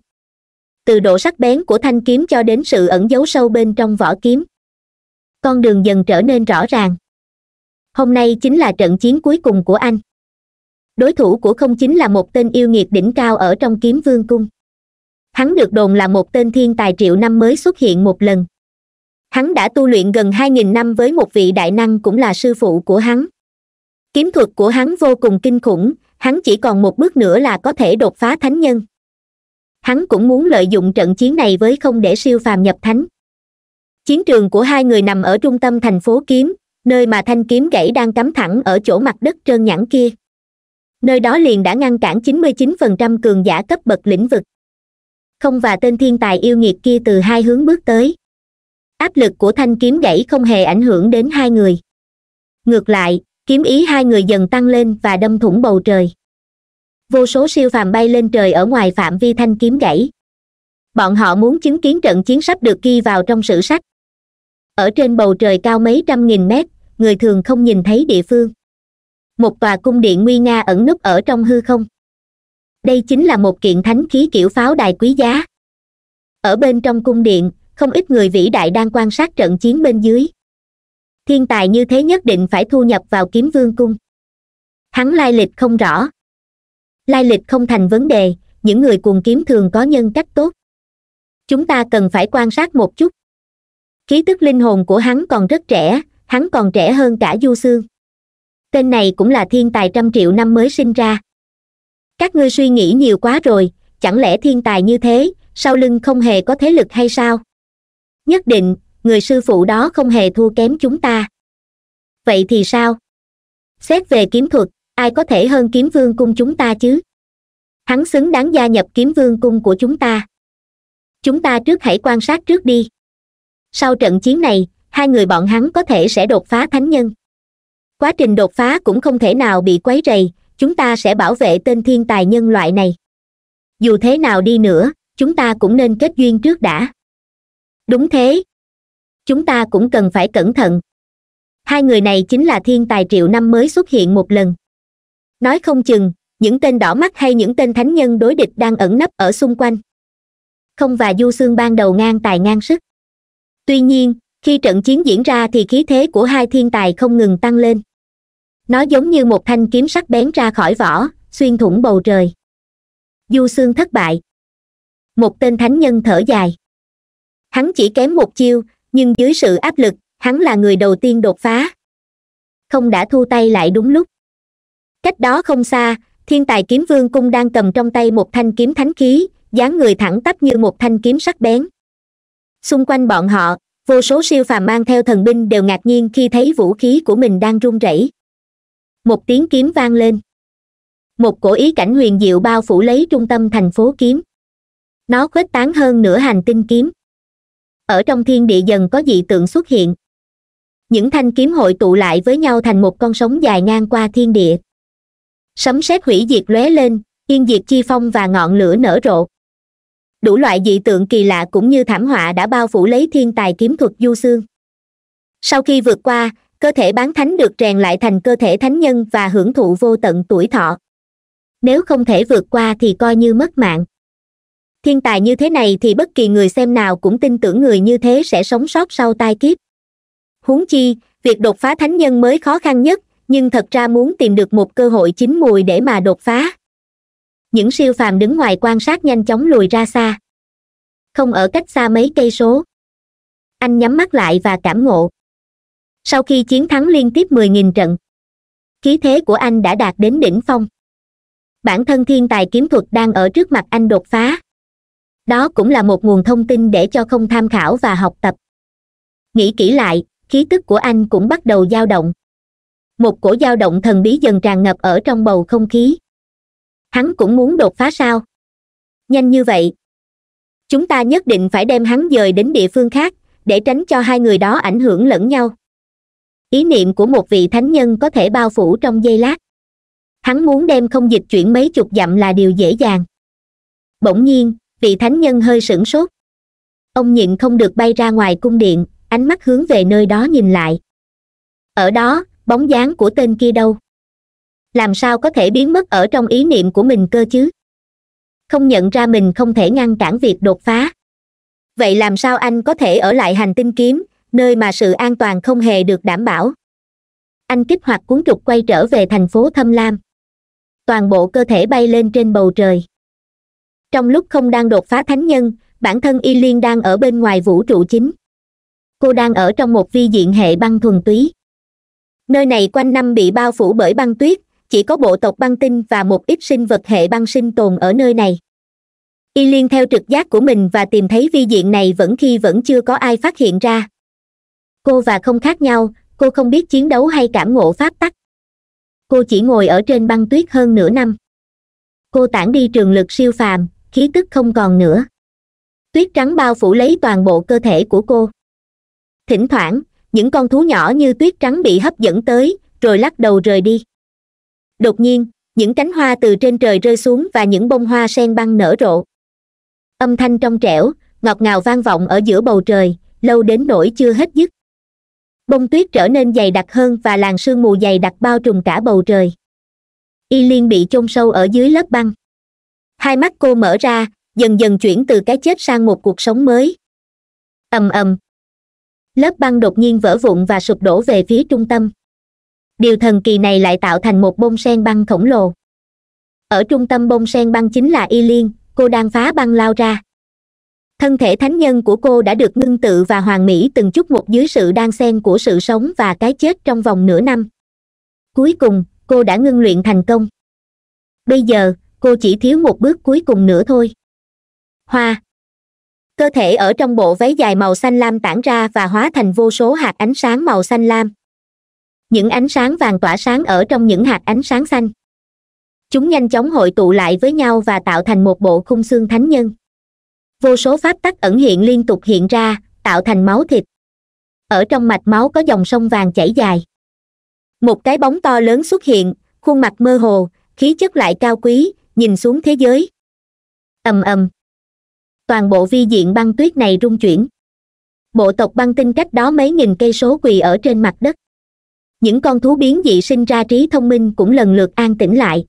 từ độ sắc bén của thanh kiếm cho đến sự ẩn giấu sâu bên trong vỏ kiếm con đường dần trở nên rõ ràng hôm nay chính là trận chiến cuối cùng của anh đối thủ của không chính là một tên yêu nghiệt đỉnh cao ở trong kiếm vương cung hắn được đồn là một tên thiên tài triệu năm mới xuất hiện một lần hắn đã tu luyện gần hai nghìn năm với một vị đại năng cũng là sư phụ của hắn kiếm thuật của hắn vô cùng kinh khủng hắn chỉ còn một bước nữa là có thể đột phá thánh nhân hắn cũng muốn lợi dụng trận chiến này với không để siêu phàm nhập thánh chiến trường của hai người nằm ở trung tâm thành phố kiếm nơi mà thanh kiếm gãy đang cắm thẳng ở chỗ mặt đất trơn nhẵn kia nơi đó liền đã ngăn cản 99% cường giả cấp bậc lĩnh vực không và tên thiên tài yêu nghiệt kia từ hai hướng bước tới áp lực của thanh kiếm gãy không hề ảnh hưởng đến hai người ngược lại kiếm ý hai người dần tăng lên và đâm thủng bầu trời vô số siêu phàm bay lên trời ở ngoài phạm vi thanh kiếm gãy bọn họ muốn chứng kiến trận chiến sắp được ghi vào trong sử sách ở trên bầu trời cao mấy trăm nghìn mét người thường không nhìn thấy địa phương một tòa cung điện nguy nga ẩn núp ở trong hư không đây chính là một kiện thánh khí kiểu pháo đài quý giá ở bên trong cung điện không ít người vĩ đại đang quan sát trận chiến bên dưới thiên tài như thế nhất định phải thu nhập vào kiếm vương cung hắn lai lịch không rõ lai lịch không thành vấn đề những người cuồng kiếm thường có nhân cách tốt chúng ta cần phải quan sát một chút khí tức linh hồn của hắn còn rất trẻ hắn còn trẻ hơn cả du sương tên này cũng là thiên tài trăm triệu năm mới sinh ra các ngươi suy nghĩ nhiều quá rồi chẳng lẽ thiên tài như thế sau lưng không hề có thế lực hay sao nhất định người sư phụ đó không hề thua kém chúng ta vậy thì sao xét về kiếm thuật ai có thể hơn kiếm vương cung chúng ta chứ hắn xứng đáng gia nhập kiếm vương cung của chúng ta chúng ta trước hãy quan sát trước đi sau trận chiến này hai người bọn hắn có thể sẽ đột phá thánh nhân quá trình đột phá cũng không thể nào bị quấy rầy chúng ta sẽ bảo vệ tên thiên tài nhân loại này dù thế nào đi nữa chúng ta cũng nên kết duyên trước đã đúng thế chúng ta cũng cần phải cẩn thận hai người này chính là thiên tài triệu năm mới xuất hiện một lần nói không chừng những tên đỏ mắt hay những tên thánh nhân đối địch đang ẩn nấp ở xung quanh không và du xương ban đầu ngang tài ngang sức tuy nhiên khi trận chiến diễn ra thì khí thế của hai thiên tài không ngừng tăng lên nó giống như một thanh kiếm sắc bén ra khỏi vỏ xuyên thủng bầu trời du xương thất bại một tên thánh nhân thở dài hắn chỉ kém một chiêu nhưng dưới sự áp lực hắn là người đầu tiên đột phá không đã thu tay lại đúng lúc cách đó không xa thiên tài kiếm vương cung đang cầm trong tay một thanh kiếm thánh khí dáng người thẳng tắp như một thanh kiếm sắc bén xung quanh bọn họ vô số siêu phàm mang theo thần binh đều ngạc nhiên khi thấy vũ khí của mình đang run rẩy một tiếng kiếm vang lên một cổ ý cảnh huyền diệu bao phủ lấy trung tâm thành phố kiếm nó khuếch tán hơn nửa hành tinh kiếm ở trong thiên địa dần có dị tượng xuất hiện những thanh kiếm hội tụ lại với nhau thành một con sóng dài ngang qua thiên địa sấm sét hủy diệt lóe lên yên diệt chi phong và ngọn lửa nở rộ đủ loại dị tượng kỳ lạ cũng như thảm họa đã bao phủ lấy thiên tài kiếm thuật du xương sau khi vượt qua cơ thể bán thánh được rèn lại thành cơ thể thánh nhân và hưởng thụ vô tận tuổi thọ nếu không thể vượt qua thì coi như mất mạng thiên tài như thế này thì bất kỳ người xem nào cũng tin tưởng người như thế sẽ sống sót sau tai kiếp huống chi việc đột phá thánh nhân mới khó khăn nhất nhưng thật ra muốn tìm được một cơ hội chín mùi để mà đột phá những siêu phàm đứng ngoài quan sát nhanh chóng lùi ra xa không ở cách xa mấy cây số anh nhắm mắt lại và cảm ngộ sau khi chiến thắng liên tiếp mười nghìn trận khí thế của anh đã đạt đến đỉnh phong bản thân thiên tài kiếm thuật đang ở trước mặt anh đột phá đó cũng là một nguồn thông tin để cho không tham khảo và học tập nghĩ kỹ lại khí tức của anh cũng bắt đầu dao động một cổ dao động thần bí dần tràn ngập ở trong bầu không khí hắn cũng muốn đột phá sao nhanh như vậy chúng ta nhất định phải đem hắn dời đến địa phương khác để tránh cho hai người đó ảnh hưởng lẫn nhau ý niệm của một vị thánh nhân có thể bao phủ trong giây lát hắn muốn đem không dịch chuyển mấy chục dặm là điều dễ dàng bỗng nhiên vị thánh nhân hơi sửng sốt ông nhịn không được bay ra ngoài cung điện ánh mắt hướng về nơi đó nhìn lại ở đó bóng dáng của tên kia đâu làm sao có thể biến mất ở trong ý niệm của mình cơ chứ không nhận ra mình không thể ngăn cản việc đột phá vậy làm sao anh có thể ở lại hành tinh kiếm nơi mà sự an toàn không hề được đảm bảo anh kích hoạt cuốn trục quay trở về thành phố thâm lam toàn bộ cơ thể bay lên trên bầu trời trong lúc không đang đột phá thánh nhân bản thân y liên đang ở bên ngoài vũ trụ chính cô đang ở trong một vi diện hệ băng thuần túy nơi này quanh năm bị bao phủ bởi băng tuyết chỉ có bộ tộc băng tinh và một ít sinh vật hệ băng sinh tồn ở nơi này y liên theo trực giác của mình và tìm thấy vi diện này vẫn khi vẫn chưa có ai phát hiện ra cô và không khác nhau cô không biết chiến đấu hay cảm ngộ pháp tắc cô chỉ ngồi ở trên băng tuyết hơn nửa năm cô tản đi trường lực siêu phàm khí tức không còn nữa tuyết trắng bao phủ lấy toàn bộ cơ thể của cô thỉnh thoảng những con thú nhỏ như tuyết trắng bị hấp dẫn tới rồi lắc đầu rời đi đột nhiên những cánh hoa từ trên trời rơi xuống và những bông hoa sen băng nở rộ âm thanh trong trẻo ngọt ngào vang vọng ở giữa bầu trời lâu đến nỗi chưa hết dứt bông tuyết trở nên dày đặc hơn và làn sương mù dày đặc bao trùm cả bầu trời y liên bị chôn sâu ở dưới lớp băng hai mắt cô mở ra dần dần chuyển từ cái chết sang một cuộc sống mới ầm ầm lớp băng đột nhiên vỡ vụn và sụp đổ về phía trung tâm điều thần kỳ này lại tạo thành một bông sen băng khổng lồ ở trung tâm bông sen băng chính là y liên cô đang phá băng lao ra thân thể thánh nhân của cô đã được ngưng tự và hoàn mỹ từng chút một dưới sự đan xen của sự sống và cái chết trong vòng nửa năm cuối cùng cô đã ngưng luyện thành công bây giờ cô chỉ thiếu một bước cuối cùng nữa thôi hoa cơ thể ở trong bộ váy dài màu xanh lam tản ra và hóa thành vô số hạt ánh sáng màu xanh lam những ánh sáng vàng tỏa sáng ở trong những hạt ánh sáng xanh chúng nhanh chóng hội tụ lại với nhau và tạo thành một bộ khung xương thánh nhân vô số pháp tắc ẩn hiện liên tục hiện ra tạo thành máu thịt ở trong mạch máu có dòng sông vàng chảy dài một cái bóng to lớn xuất hiện khuôn mặt mơ hồ khí chất lại cao quý nhìn xuống thế giới ầm ầm toàn bộ vi diện băng tuyết này rung chuyển bộ tộc băng tinh cách đó mấy nghìn cây số quỳ ở trên mặt đất những con thú biến dị sinh ra trí thông minh cũng lần lượt an tĩnh lại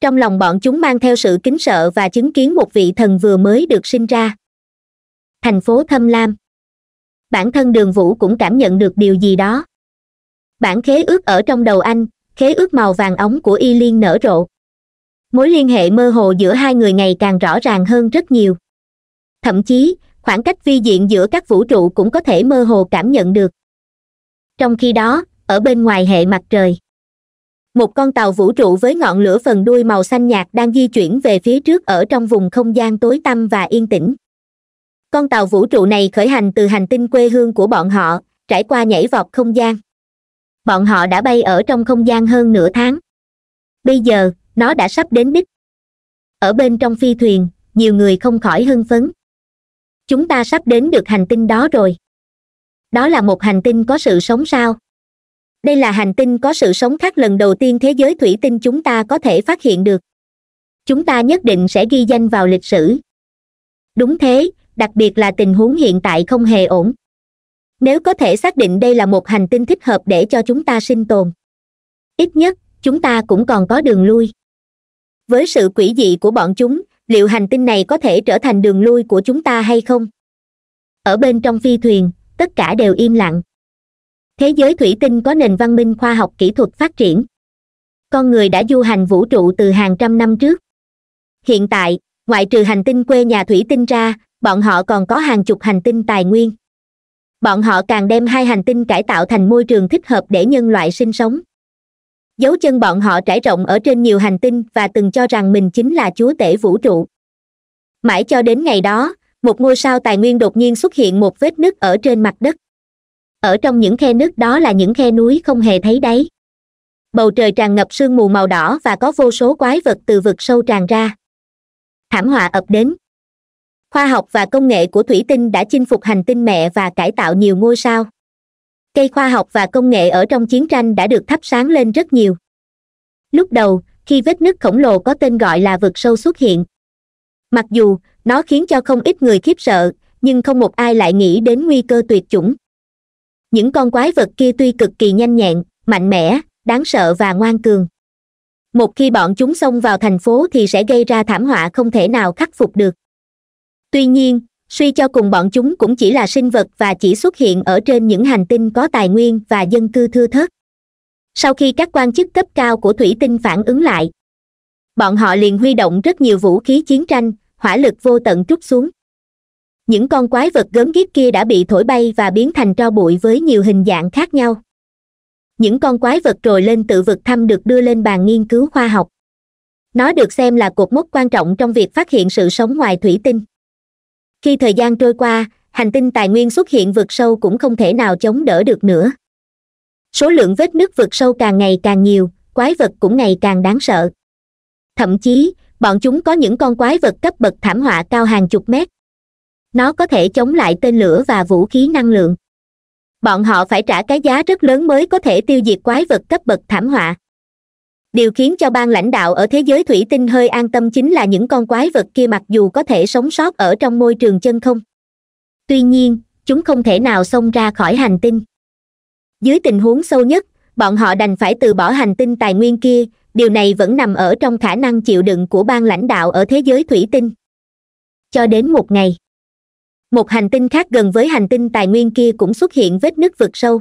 trong lòng bọn chúng mang theo sự kính sợ và chứng kiến một vị thần vừa mới được sinh ra thành phố thâm lam bản thân đường vũ cũng cảm nhận được điều gì đó bản khế ước ở trong đầu anh khế ước màu vàng ống của y liên nở rộ mối liên hệ mơ hồ giữa hai người ngày càng rõ ràng hơn rất nhiều thậm chí khoảng cách vi diện giữa các vũ trụ cũng có thể mơ hồ cảm nhận được trong khi đó ở bên ngoài hệ mặt trời một con tàu vũ trụ với ngọn lửa phần đuôi màu xanh nhạt đang di chuyển về phía trước ở trong vùng không gian tối tăm và yên tĩnh con tàu vũ trụ này khởi hành từ hành tinh quê hương của bọn họ trải qua nhảy vọt không gian bọn họ đã bay ở trong không gian hơn nửa tháng bây giờ nó đã sắp đến đích ở bên trong phi thuyền nhiều người không khỏi hưng phấn chúng ta sắp đến được hành tinh đó rồi đó là một hành tinh có sự sống sao đây là hành tinh có sự sống khác lần đầu tiên thế giới thủy tinh chúng ta có thể phát hiện được chúng ta nhất định sẽ ghi danh vào lịch sử đúng thế đặc biệt là tình huống hiện tại không hề ổn nếu có thể xác định đây là một hành tinh thích hợp để cho chúng ta sinh tồn ít nhất chúng ta cũng còn có đường lui với sự quỷ dị của bọn chúng liệu hành tinh này có thể trở thành đường lui của chúng ta hay không ở bên trong phi thuyền tất cả đều im lặng thế giới thủy tinh có nền văn minh khoa học kỹ thuật phát triển con người đã du hành vũ trụ từ hàng trăm năm trước hiện tại ngoại trừ hành tinh quê nhà thủy tinh ra bọn họ còn có hàng chục hành tinh tài nguyên bọn họ càng đem hai hành tinh cải tạo thành môi trường thích hợp để nhân loại sinh sống dấu chân bọn họ trải rộng ở trên nhiều hành tinh và từng cho rằng mình chính là chúa tể vũ trụ mãi cho đến ngày đó một ngôi sao tài nguyên đột nhiên xuất hiện một vết nứt ở trên mặt đất ở trong những khe nứt đó là những khe núi không hề thấy đáy bầu trời tràn ngập sương mù màu đỏ và có vô số quái vật từ vực sâu tràn ra thảm họa ập đến khoa học và công nghệ của thủy tinh đã chinh phục hành tinh mẹ và cải tạo nhiều ngôi sao cây khoa học và công nghệ ở trong chiến tranh đã được thắp sáng lên rất nhiều lúc đầu khi vết nứt khổng lồ có tên gọi là vực sâu xuất hiện mặc dù nó khiến cho không ít người khiếp sợ nhưng không một ai lại nghĩ đến nguy cơ tuyệt chủng những con quái vật kia tuy cực kỳ nhanh nhẹn mạnh mẽ đáng sợ và ngoan cường một khi bọn chúng xông vào thành phố thì sẽ gây ra thảm họa không thể nào khắc phục được tuy nhiên suy cho cùng bọn chúng cũng chỉ là sinh vật và chỉ xuất hiện ở trên những hành tinh có tài nguyên và dân cư thưa thớt sau khi các quan chức cấp cao của thủy tinh phản ứng lại bọn họ liền huy động rất nhiều vũ khí chiến tranh hỏa lực vô tận trút xuống những con quái vật gớm ghiếc kia đã bị thổi bay và biến thành tro bụi với nhiều hình dạng khác nhau những con quái vật trồi lên tự vực thăm được đưa lên bàn nghiên cứu khoa học nó được xem là cột mốc quan trọng trong việc phát hiện sự sống ngoài thủy tinh khi thời gian trôi qua hành tinh tài nguyên xuất hiện vượt sâu cũng không thể nào chống đỡ được nữa số lượng vết nứt vượt sâu càng ngày càng nhiều quái vật cũng ngày càng đáng sợ thậm chí bọn chúng có những con quái vật cấp bậc thảm họa cao hàng chục mét nó có thể chống lại tên lửa và vũ khí năng lượng bọn họ phải trả cái giá rất lớn mới có thể tiêu diệt quái vật cấp bậc thảm họa điều khiến cho ban lãnh đạo ở thế giới thủy tinh hơi an tâm chính là những con quái vật kia mặc dù có thể sống sót ở trong môi trường chân không tuy nhiên chúng không thể nào xông ra khỏi hành tinh dưới tình huống sâu nhất bọn họ đành phải từ bỏ hành tinh tài nguyên kia điều này vẫn nằm ở trong khả năng chịu đựng của ban lãnh đạo ở thế giới thủy tinh cho đến một ngày một hành tinh khác gần với hành tinh tài nguyên kia cũng xuất hiện vết nứt vực sâu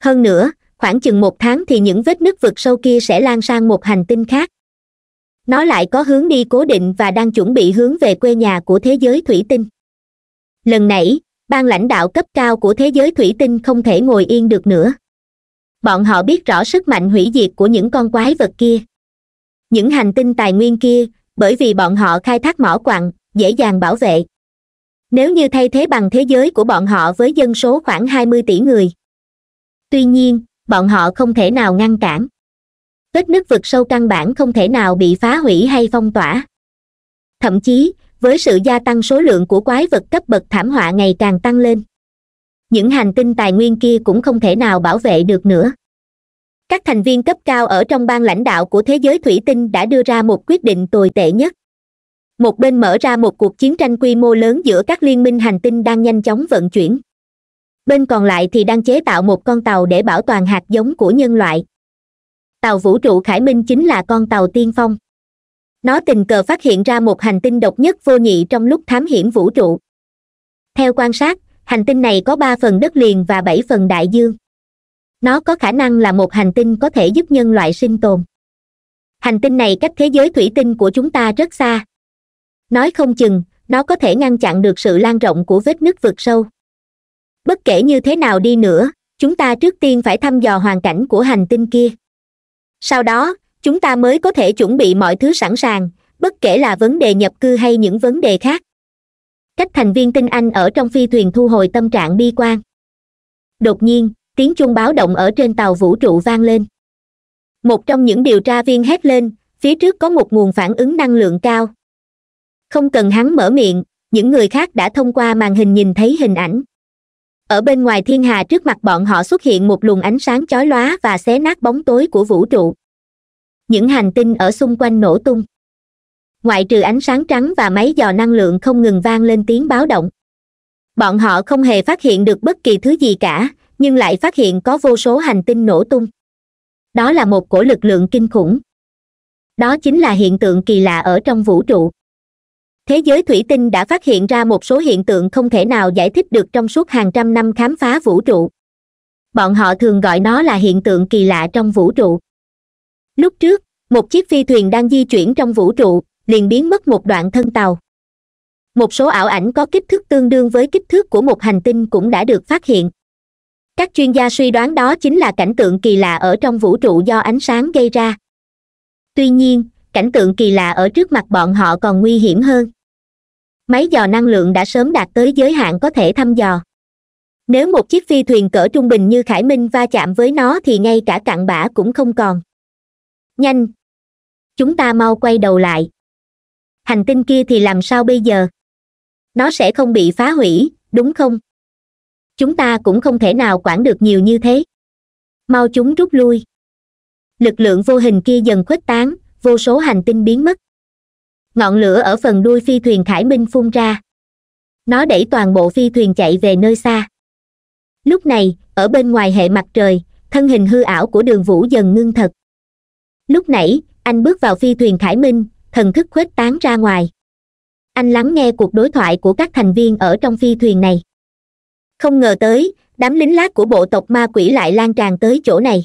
hơn nữa khoảng chừng một tháng thì những vết nứt vực sâu kia sẽ lan sang một hành tinh khác nó lại có hướng đi cố định và đang chuẩn bị hướng về quê nhà của thế giới thủy tinh lần nãy ban lãnh đạo cấp cao của thế giới thủy tinh không thể ngồi yên được nữa bọn họ biết rõ sức mạnh hủy diệt của những con quái vật kia những hành tinh tài nguyên kia bởi vì bọn họ khai thác mỏ quặng dễ dàng bảo vệ nếu như thay thế bằng thế giới của bọn họ với dân số khoảng 20 tỷ người tuy nhiên bọn họ không thể nào ngăn cản vết nứt vực sâu căn bản không thể nào bị phá hủy hay phong tỏa thậm chí với sự gia tăng số lượng của quái vật cấp bậc thảm họa ngày càng tăng lên những hành tinh tài nguyên kia cũng không thể nào bảo vệ được nữa các thành viên cấp cao ở trong ban lãnh đạo của thế giới thủy tinh đã đưa ra một quyết định tồi tệ nhất một bên mở ra một cuộc chiến tranh quy mô lớn giữa các liên minh hành tinh đang nhanh chóng vận chuyển bên còn lại thì đang chế tạo một con tàu để bảo toàn hạt giống của nhân loại tàu vũ trụ khải minh chính là con tàu tiên phong nó tình cờ phát hiện ra một hành tinh độc nhất vô nhị trong lúc thám hiểm vũ trụ theo quan sát hành tinh này có ba phần đất liền và bảy phần đại dương nó có khả năng là một hành tinh có thể giúp nhân loại sinh tồn hành tinh này cách thế giới thủy tinh của chúng ta rất xa nói không chừng nó có thể ngăn chặn được sự lan rộng của vết nứt vực sâu bất kể như thế nào đi nữa chúng ta trước tiên phải thăm dò hoàn cảnh của hành tinh kia sau đó chúng ta mới có thể chuẩn bị mọi thứ sẵn sàng bất kể là vấn đề nhập cư hay những vấn đề khác cách thành viên tinh anh ở trong phi thuyền thu hồi tâm trạng bi quan đột nhiên tiếng chuông báo động ở trên tàu vũ trụ vang lên một trong những điều tra viên hét lên phía trước có một nguồn phản ứng năng lượng cao không cần hắn mở miệng những người khác đã thông qua màn hình nhìn thấy hình ảnh ở bên ngoài thiên hà trước mặt bọn họ xuất hiện một luồng ánh sáng chói lóa và xé nát bóng tối của vũ trụ những hành tinh ở xung quanh nổ tung ngoại trừ ánh sáng trắng và máy dò năng lượng không ngừng vang lên tiếng báo động bọn họ không hề phát hiện được bất kỳ thứ gì cả nhưng lại phát hiện có vô số hành tinh nổ tung đó là một cổ lực lượng kinh khủng đó chính là hiện tượng kỳ lạ ở trong vũ trụ thế giới thủy tinh đã phát hiện ra một số hiện tượng không thể nào giải thích được trong suốt hàng trăm năm khám phá vũ trụ bọn họ thường gọi nó là hiện tượng kỳ lạ trong vũ trụ lúc trước một chiếc phi thuyền đang di chuyển trong vũ trụ liền biến mất một đoạn thân tàu một số ảo ảnh có kích thước tương đương với kích thước của một hành tinh cũng đã được phát hiện các chuyên gia suy đoán đó chính là cảnh tượng kỳ lạ ở trong vũ trụ do ánh sáng gây ra tuy nhiên cảnh tượng kỳ lạ ở trước mặt bọn họ còn nguy hiểm hơn máy dò năng lượng đã sớm đạt tới giới hạn có thể thăm dò nếu một chiếc phi thuyền cỡ trung bình như khải minh va chạm với nó thì ngay cả cặn bã cũng không còn nhanh chúng ta mau quay đầu lại hành tinh kia thì làm sao bây giờ nó sẽ không bị phá hủy đúng không chúng ta cũng không thể nào quản được nhiều như thế mau chúng rút lui lực lượng vô hình kia dần khuếch tán vô số hành tinh biến mất ngọn lửa ở phần đuôi phi thuyền khải minh phun ra nó đẩy toàn bộ phi thuyền chạy về nơi xa lúc này ở bên ngoài hệ mặt trời thân hình hư ảo của đường vũ dần ngưng thật lúc nãy anh bước vào phi thuyền khải minh thần thức khuếch tán ra ngoài anh lắng nghe cuộc đối thoại của các thành viên ở trong phi thuyền này không ngờ tới đám lính lát của bộ tộc ma quỷ lại lan tràn tới chỗ này